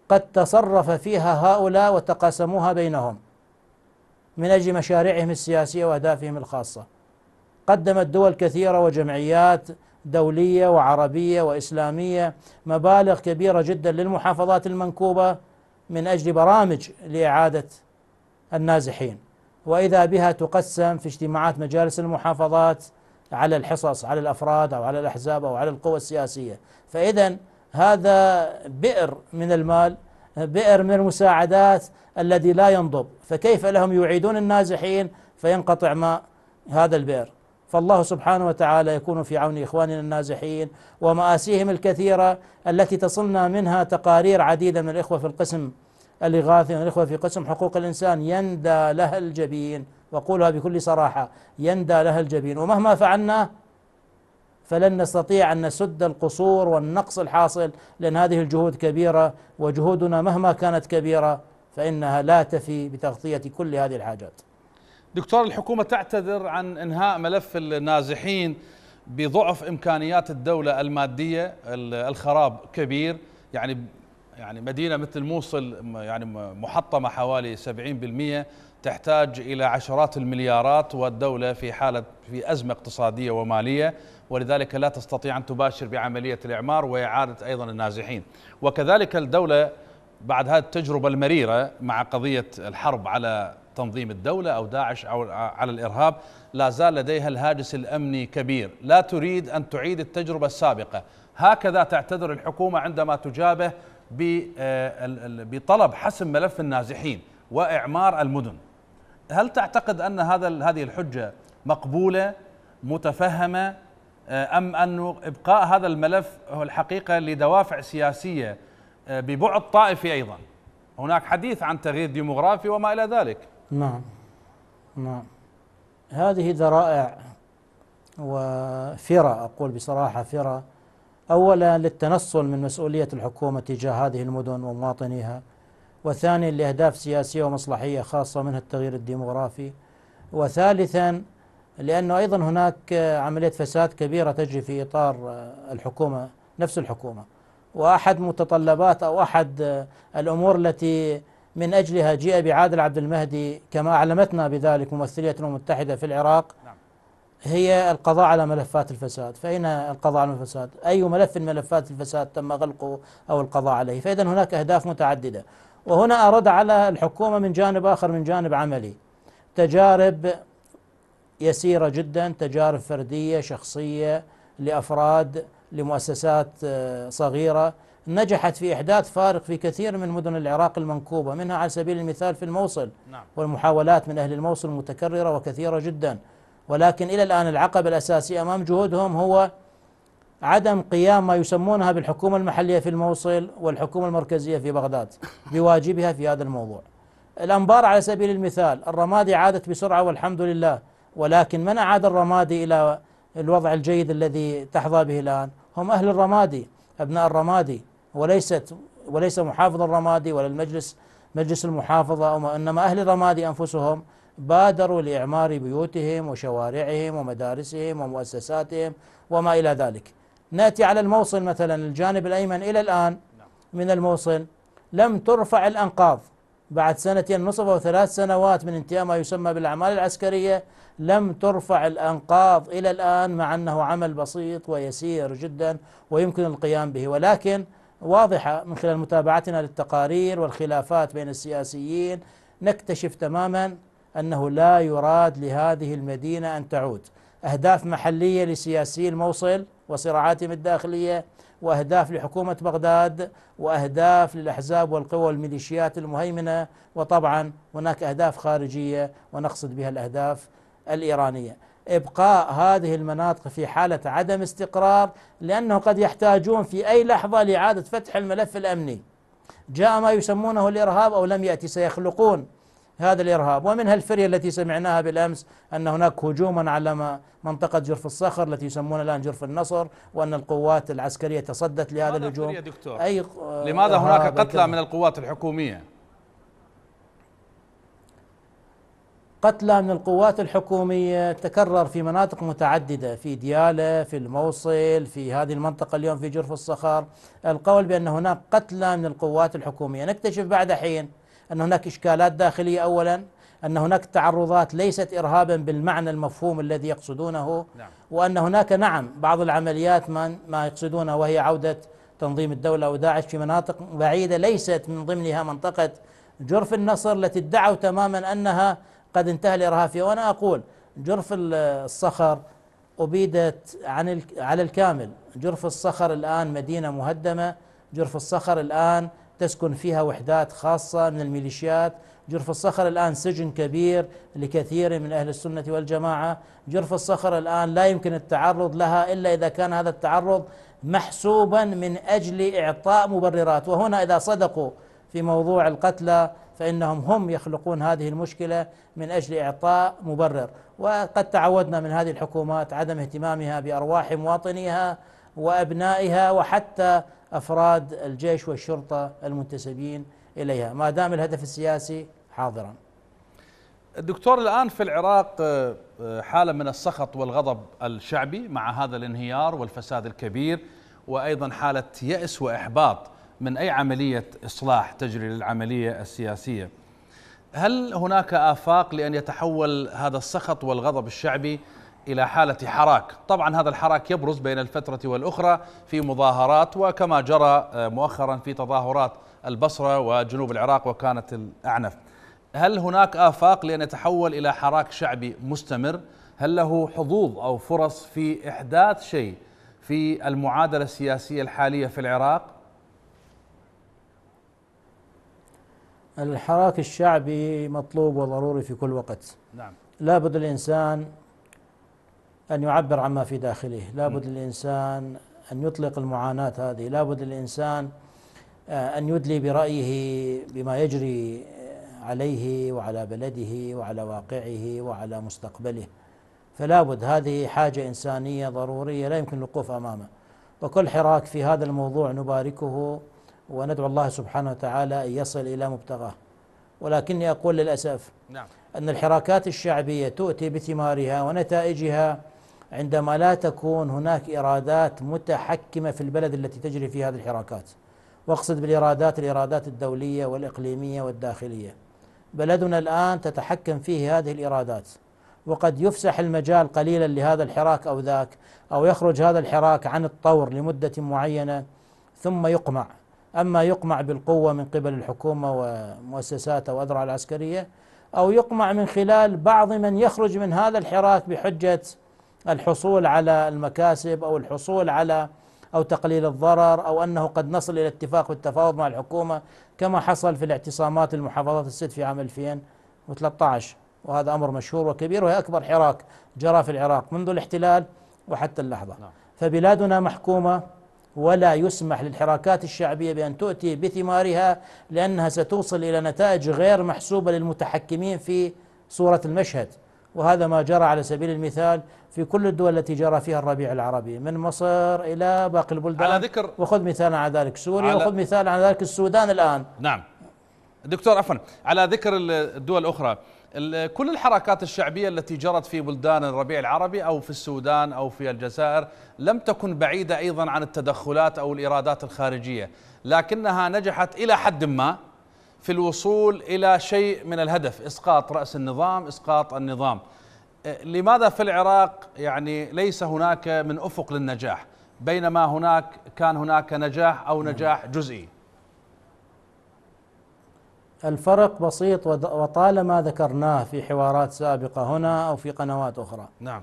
Speaker 2: قد تصرف فيها هؤلاء وتقاسموها بينهم من اجل مشاريعهم السياسيه واهدافهم الخاصه. قدمت دول كثيره وجمعيات دوليه وعربيه واسلاميه مبالغ كبيره جدا للمحافظات المنكوبه من اجل برامج لاعاده النازحين وإذا بها تقسم في اجتماعات مجالس المحافظات على الحصص على الأفراد أو على الأحزاب أو على القوى السياسية فإذا هذا بئر من المال بئر من المساعدات الذي لا ينضب فكيف لهم يعيدون النازحين فينقطع ماء هذا البئر فالله سبحانه وتعالى يكون في عون إخواننا النازحين ومآسيهم الكثيرة التي تصلنا منها تقارير عديدة من الإخوة في القسم الإغاثة الإخوة في قسم حقوق الإنسان يندى لها الجبين وقولها بكل صراحة يندى لها الجبين ومهما فعلنا فلن نستطيع أن نسد القصور والنقص الحاصل لأن هذه الجهود كبيرة وجهودنا مهما كانت كبيرة فإنها لا تفي بتغطية كل هذه الحاجات
Speaker 1: دكتور الحكومة تعتذر عن إنهاء ملف النازحين بضعف إمكانيات الدولة المادية الخراب كبير يعني يعني مدينة مثل الموصل يعني محطمة حوالي 70% تحتاج إلى عشرات المليارات والدولة في حالة في أزمة اقتصادية ومالية ولذلك لا تستطيع أن تباشر بعملية الإعمار وإعادة أيضا النازحين وكذلك الدولة بعد هذه التجربة المريرة مع قضية الحرب على تنظيم الدولة أو داعش أو على الإرهاب لا زال لديها الهاجس الأمني كبير لا تريد أن تعيد التجربة السابقة هكذا تعتذر الحكومة عندما تجابه آه، بطلب حسم ملف النازحين واعمار المدن هل تعتقد ان هذا هذه الحجه مقبوله متفهمه آه، ام ان ابقاء هذا الملف هو الحقيقه لدوافع سياسيه آه، ببعد طائفي ايضا هناك حديث عن تغيير ديموغرافي وما الى ذلك
Speaker 2: نعم نعم هذه ذرائع وفرة أقول بصراحة فرة أولا للتنصل من مسؤولية الحكومة تجاه هذه المدن ومواطنيها وثانيا لأهداف سياسية ومصلحية خاصة منها التغيير الديمغرافي وثالثا لأنه أيضا هناك عملية فساد كبيرة تجري في إطار الحكومة نفس الحكومة وأحد متطلبات أو أحد الأمور التي من أجلها جاء بعادل عبد المهدي كما أعلمتنا بذلك ممثلية الأمم المتحدة في العراق هي القضاء على ملفات الفساد فأين القضاء على الفساد أي ملف من ملفات الفساد تم غلقه أو القضاء عليه فإذا هناك أهداف متعددة وهنا أرد على الحكومة من جانب آخر من جانب عملي تجارب يسيرة جدا تجارب فردية شخصية لأفراد لمؤسسات آه، صغيرة نجحت في إحداث فارق في كثير من مدن العراق المنكوبة منها على سبيل المثال في الموصل نعم. والمحاولات من أهل الموصل متكررة وكثيرة جدا ولكن إلى الآن العقبة الأساسية أمام جهودهم هو عدم قيام ما يسمونها بالحكومة المحلية في الموصل والحكومة المركزية في بغداد بواجبها في هذا الموضوع الأنبار على سبيل المثال الرمادي عادت بسرعة والحمد لله ولكن من أعاد الرمادي إلى الوضع الجيد الذي تحظى به الآن هم أهل الرمادي أبناء الرمادي وليست وليس محافظ الرمادي ولا المجلس مجلس المحافظة أو إنما أهل الرمادي أنفسهم بادروا لإعمار بيوتهم وشوارعهم ومدارسهم ومؤسساتهم وما إلى ذلك نأتي على الموصل مثلا الجانب الأيمن إلى الآن نعم. من الموصل لم ترفع الأنقاض بعد سنتين نصف أو ثلاث سنوات من انتهاء ما يسمى بالأعمال العسكرية لم ترفع الأنقاض إلى الآن مع أنه عمل بسيط ويسير جدا ويمكن القيام به ولكن واضحة من خلال متابعتنا للتقارير والخلافات بين السياسيين نكتشف تماما أنه لا يراد لهذه المدينة أن تعود أهداف محلية لسياسي الموصل وصراعاتهم الداخلية وأهداف لحكومة بغداد وأهداف للأحزاب والقوى والميليشيات المهيمنة وطبعا هناك أهداف خارجية ونقصد بها الأهداف الإيرانية إبقاء هذه المناطق في حالة عدم استقرار لأنه قد يحتاجون في أي لحظة لإعادة فتح الملف الأمني جاء ما يسمونه الإرهاب أو لم يأتي سيخلقون هذا الإرهاب ومنها الفرية التي سمعناها بالأمس أن هناك هجوما على منطقة جرف الصخر التي يسمونها الآن جرف النصر وأن القوات العسكرية تصدت لهذا الهجوم دكتور؟ أي لماذا آه، هناك قتلى
Speaker 1: من القوات الحكومية؟
Speaker 2: قتلى من القوات الحكومية تكرر في مناطق متعددة في ديالة في الموصل في هذه المنطقة اليوم في جرف الصخر القول بأن هناك قتلى من القوات الحكومية نكتشف بعد حين أن هناك إشكالات داخلية أولا أن هناك تعرضات ليست إرهابا بالمعنى المفهوم الذي يقصدونه نعم. وأن هناك نعم بعض العمليات ما, ما يقصدونها وهي عودة تنظيم الدولة وداعش في مناطق بعيدة ليست من ضمنها منطقة جرف النصر التي ادعوا تماما أنها قد انتهى الإرهاب فيها وأنا أقول جرف الصخر أبيدت عن على الكامل جرف الصخر الآن مدينة مهدمة جرف الصخر الآن تسكن فيها وحدات خاصة من الميليشيات جرف الصخر الآن سجن كبير لكثير من أهل السنة والجماعة جرف الصخر الآن لا يمكن التعرض لها إلا إذا كان هذا التعرض محسوبا من أجل إعطاء مبررات وهنا إذا صدقوا في موضوع القتلى فإنهم هم يخلقون هذه المشكلة من أجل إعطاء مبرر وقد تعودنا من هذه الحكومات عدم اهتمامها بأرواح مواطنيها وأبنائها وحتى أفراد الجيش والشرطة المنتسبين إليها ما دام الهدف السياسي حاضرا
Speaker 1: الدكتور الآن في العراق آه، آه، حالة من السخط والغضب الشعبي مع هذا الانهيار والفساد الكبير وأيضا حالة يأس وإحباط من أي عملية إصلاح تجري للعملية السياسية هل هناك آفاق لأن يتحول هذا السخط والغضب الشعبي إلى حالة حراك طبعا هذا الحراك يبرز بين الفترة والأخرى في مظاهرات وكما جرى آه، مؤخرا في تظاهرات البصرة وجنوب العراق وكانت الأعنف هل هناك آفاق لأن يتحول إلى حراك شعبي مستمر هل له حظوظ أو فرص في إحداث شيء في المعادلة السياسية الحالية في العراق
Speaker 2: الحراك الشعبي مطلوب وضروري في كل وقت نعم لابد الإنسان أن يعبر عما في داخله لابد للإنسان أن يطلق المعاناة هذه لابد للإنسان آه، أن يدلي برأيه بما يجري عليه وعلى بلده وعلى واقعه وعلى مستقبله فلا بد هذه حاجة إنسانية ضرورية لا يمكن الوقوف أمامه وكل حراك في هذا الموضوع نباركه وندعو الله سبحانه وتعالى أن يصل إلى مبتغاه ولكني أقول للأسف نعم. أن الحراكات الشعبية تؤتي بثمارها ونتائجها عندما لا تكون هناك إرادات متحكمة في البلد التي تجري فيها هذه الحراكات واقصد بالإرادات الإرادات الدولية والإقليمية والداخلية بلدنا الآن تتحكم فيه هذه الإرادات وقد يفسح المجال قليلا لهذا الحراك أو ذاك أو يخرج هذا الحراك عن الطور لمدة معينة ثم يقمع أما يقمع بالقوة من قبل الحكومة ومؤسساتها وأذرع العسكرية أو يقمع من خلال بعض من يخرج من هذا الحراك بحجة الحصول على المكاسب أو الحصول على أو تقليل الضرر أو أنه قد نصل إلى اتفاق والتفاوض مع الحكومة كما حصل في الاعتصامات المحافظات الست في عام 2013 وهذا أمر مشهور وكبير وهي أكبر حراك جرى في العراق منذ الاحتلال وحتى اللحظة نعم. فبلادنا محكومة ولا يسمح للحراكات الشعبية بأن تؤتي بثمارها لأنها ستوصل إلى نتائج غير محسوبة للمتحكمين في صورة المشهد وهذا ما جرى على سبيل المثال في كل الدول التي جرى فيها الربيع العربي من مصر إلى باقي البلدان على ذكر وخذ مثالا على ذلك سوريا وخذ مثالا على ذلك السودان الآن
Speaker 1: نعم دكتور عفوا على ذكر الدول الأخرى كل الحركات الشعبية التي جرت في بلدان الربيع العربي أو في السودان أو في الجزائر لم تكن بعيدة أيضا عن التدخلات أو الإرادات الخارجية لكنها نجحت إلى حد ما في الوصول الى شيء من الهدف اسقاط راس النظام اسقاط النظام أه، لماذا في العراق يعني ليس هناك من افق للنجاح بينما هناك كان هناك نجاح او نعم. نجاح جزئي
Speaker 2: الفرق بسيط وطالما ذكرناه في حوارات سابقه هنا او في قنوات اخرى نعم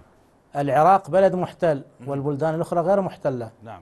Speaker 2: العراق بلد محتل والبلدان الاخرى غير محتله نعم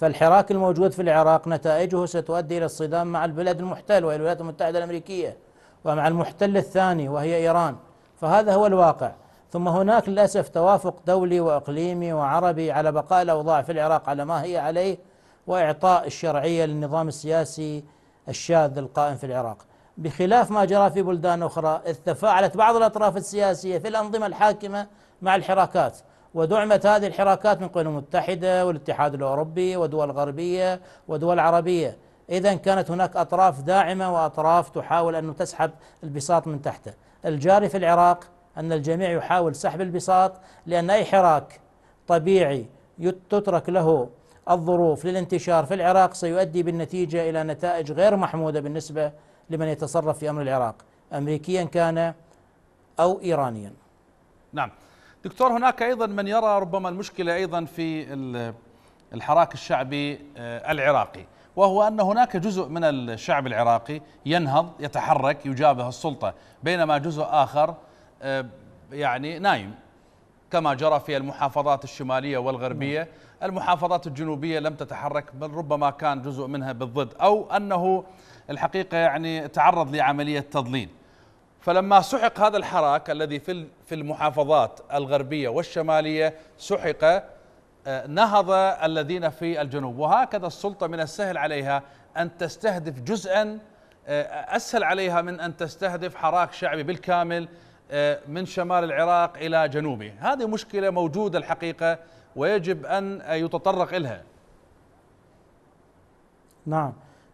Speaker 2: فالحراك الموجود في العراق نتائجه ستؤدي إلى الصدام مع البلد المحتل وهي الولايات المتحدة الأمريكية ومع المحتل الثاني وهي إيران فهذا هو الواقع ثم هناك للأسف توافق دولي وإقليمي وعربي على بقاء الأوضاع في العراق على ما هي عليه وإعطاء الشرعية للنظام السياسي الشاذ القائم في العراق بخلاف ما جرى في بلدان أخرى اذ تفاعلت بعض الأطراف السياسية في الأنظمة الحاكمة مع الحراكات ودعمت هذه الحراكات من قبل الامم المتحده والاتحاد الاوروبي ودول غربيه ودول عربيه اذا كانت هناك اطراف داعمه واطراف تحاول ان تسحب البساط من تحته الجاري في العراق ان الجميع يحاول سحب البساط لان اي حراك طبيعي تترك له الظروف للانتشار في العراق سيؤدي بالنتيجه الى نتائج غير محموده بالنسبه لمن يتصرف في امر العراق امريكيا كان
Speaker 1: او ايرانيا نعم دكتور هناك ايضا من يرى ربما المشكله ايضا في الحراك الشعبي آه، العراقي وهو ان هناك جزء من الشعب العراقي ينهض يتحرك يجابه السلطه بينما جزء اخر آه، يعني نايم كما جرى في المحافظات الشماليه والغربيه نعم. المحافظات الجنوبيه لم تتحرك بل ربما كان جزء منها بالضد او انه الحقيقه يعني تعرض لعمليه تضليل فلما سحق هذا الحراك الذي في في المحافظات الغربيه والشماليه سحق آه، نهض الذين في الجنوب وهكذا السلطه من السهل عليها ان تستهدف جزءا آه، اسهل عليها من ان تستهدف حراك شعبي بالكامل آه، من شمال العراق الى جنوبه، هذه مشكله موجوده الحقيقه ويجب ان يتطرق لها
Speaker 2: نعم،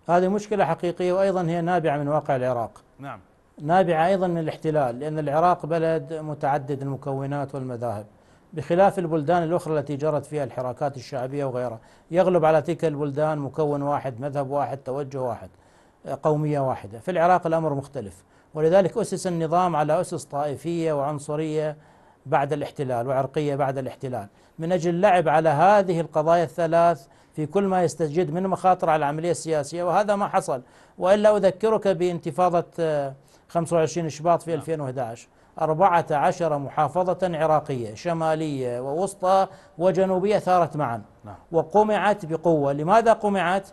Speaker 2: هذه مشكله حقيقيه وايضا هي نابعه من واقع العراق. نعم. نابعة أيضا من الاحتلال لأن العراق بلد متعدد المكونات والمذاهب بخلاف البلدان الأخرى التي جرت فيها الحراكات الشعبية وغيرها يغلب على تلك البلدان مكون واحد مذهب واحد توجه واحد قومية واحدة في العراق الأمر مختلف ولذلك أسس النظام على أسس طائفية وعنصرية بعد الاحتلال وعرقية بعد الاحتلال من أجل اللعب على هذه القضايا الثلاث في كل ما يستجد من مخاطر على العملية السياسية وهذا ما حصل وإلا أذكرك بانتفاضة 25 شباط في 2011 نعم. 14 محافظة عراقية شمالية ووسطى وجنوبية ثارت معا نعم. وقمعت بقوة لماذا قمعت؟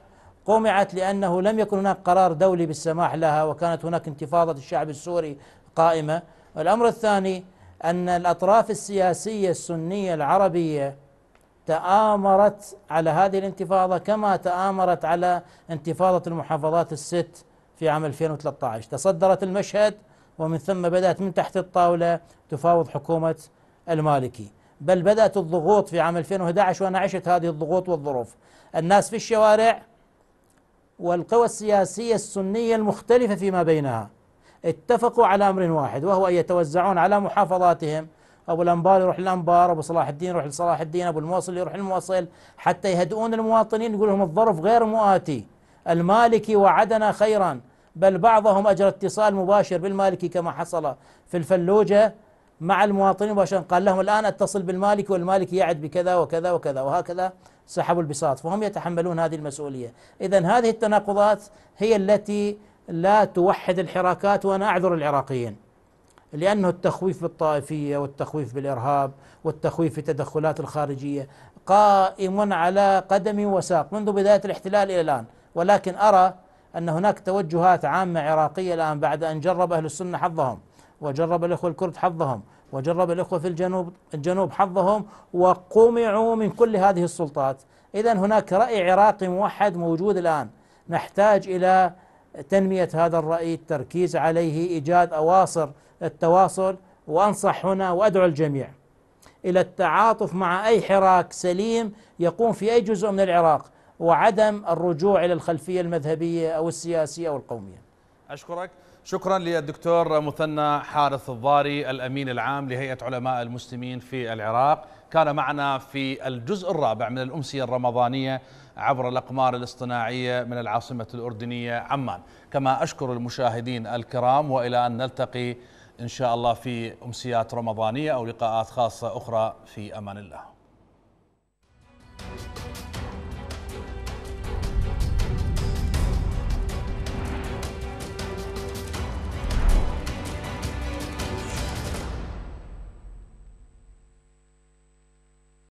Speaker 2: قمعت لأنه لم يكن هناك قرار دولي بالسماح لها وكانت هناك انتفاضة الشعب السوري قائمة الأمر الثاني أن الأطراف السياسية السنية العربية تآمرت على هذه الانتفاضة كما تآمرت على انتفاضة المحافظات الست في عام 2013 تصدرت المشهد ومن ثم بدأت من تحت الطاولة تفاوض حكومة المالكي بل بدأت الضغوط في عام 2011 وأنا عشت هذه الضغوط والظروف الناس في الشوارع والقوى السياسية السنية المختلفة فيما بينها اتفقوا على أمر واحد وهو أن يتوزعون على محافظاتهم أبو الأنبار يروح الأنبار أبو صلاح الدين يروح لصلاح الدين أبو الموصل يروح الموصل حتى يهدئون المواطنين يقول لهم الظرف غير مؤاتي المالكي وعدنا خيرا بل بعضهم أجرى اتصال مباشر بالمالكي كما حصل في الفلوجة مع المواطنين مباشرة قال لهم الآن أتصل بالمالكي والمالكي يعد بكذا وكذا وكذا وهكذا سحبوا البساط فهم يتحملون هذه المسؤولية إذا هذه التناقضات هي التي لا توحد الحراكات وأنا أعذر العراقيين لأنه التخويف بالطائفية والتخويف بالإرهاب والتخويف في التدخلات الخارجية قائم على قدم وساق منذ بداية الاحتلال إلى الآن ولكن أرى أن هناك توجهات عامة عراقية الآن بعد أن جرب أهل السنة حظهم وجرب الإخوة الكرد حظهم وجرب الإخوة في الجنوب الجنوب حظهم وقمعوا من كل هذه السلطات إذا هناك رأي عراقي موحد موجود الآن نحتاج إلى تنمية هذا الرأي التركيز عليه إيجاد أواصر التواصل وأنصح هنا وأدعو الجميع إلى التعاطف مع أي حراك سليم يقوم في أي جزء من العراق وعدم الرجوع إلى الخلفية المذهبية أو السياسية أو القومية
Speaker 1: أشكرك شكرا للدكتور مثنى حارث الضاري الأمين العام لهيئة علماء المسلمين في العراق كان معنا في الجزء الرابع من الأمسية الرمضانية عبر الأقمار الاصطناعية من العاصمة الأردنية عمان كما أشكر المشاهدين الكرام وإلى أن نلتقي إن شاء الله في أمسيات رمضانية أو لقاءات خاصة أخرى في أمان الله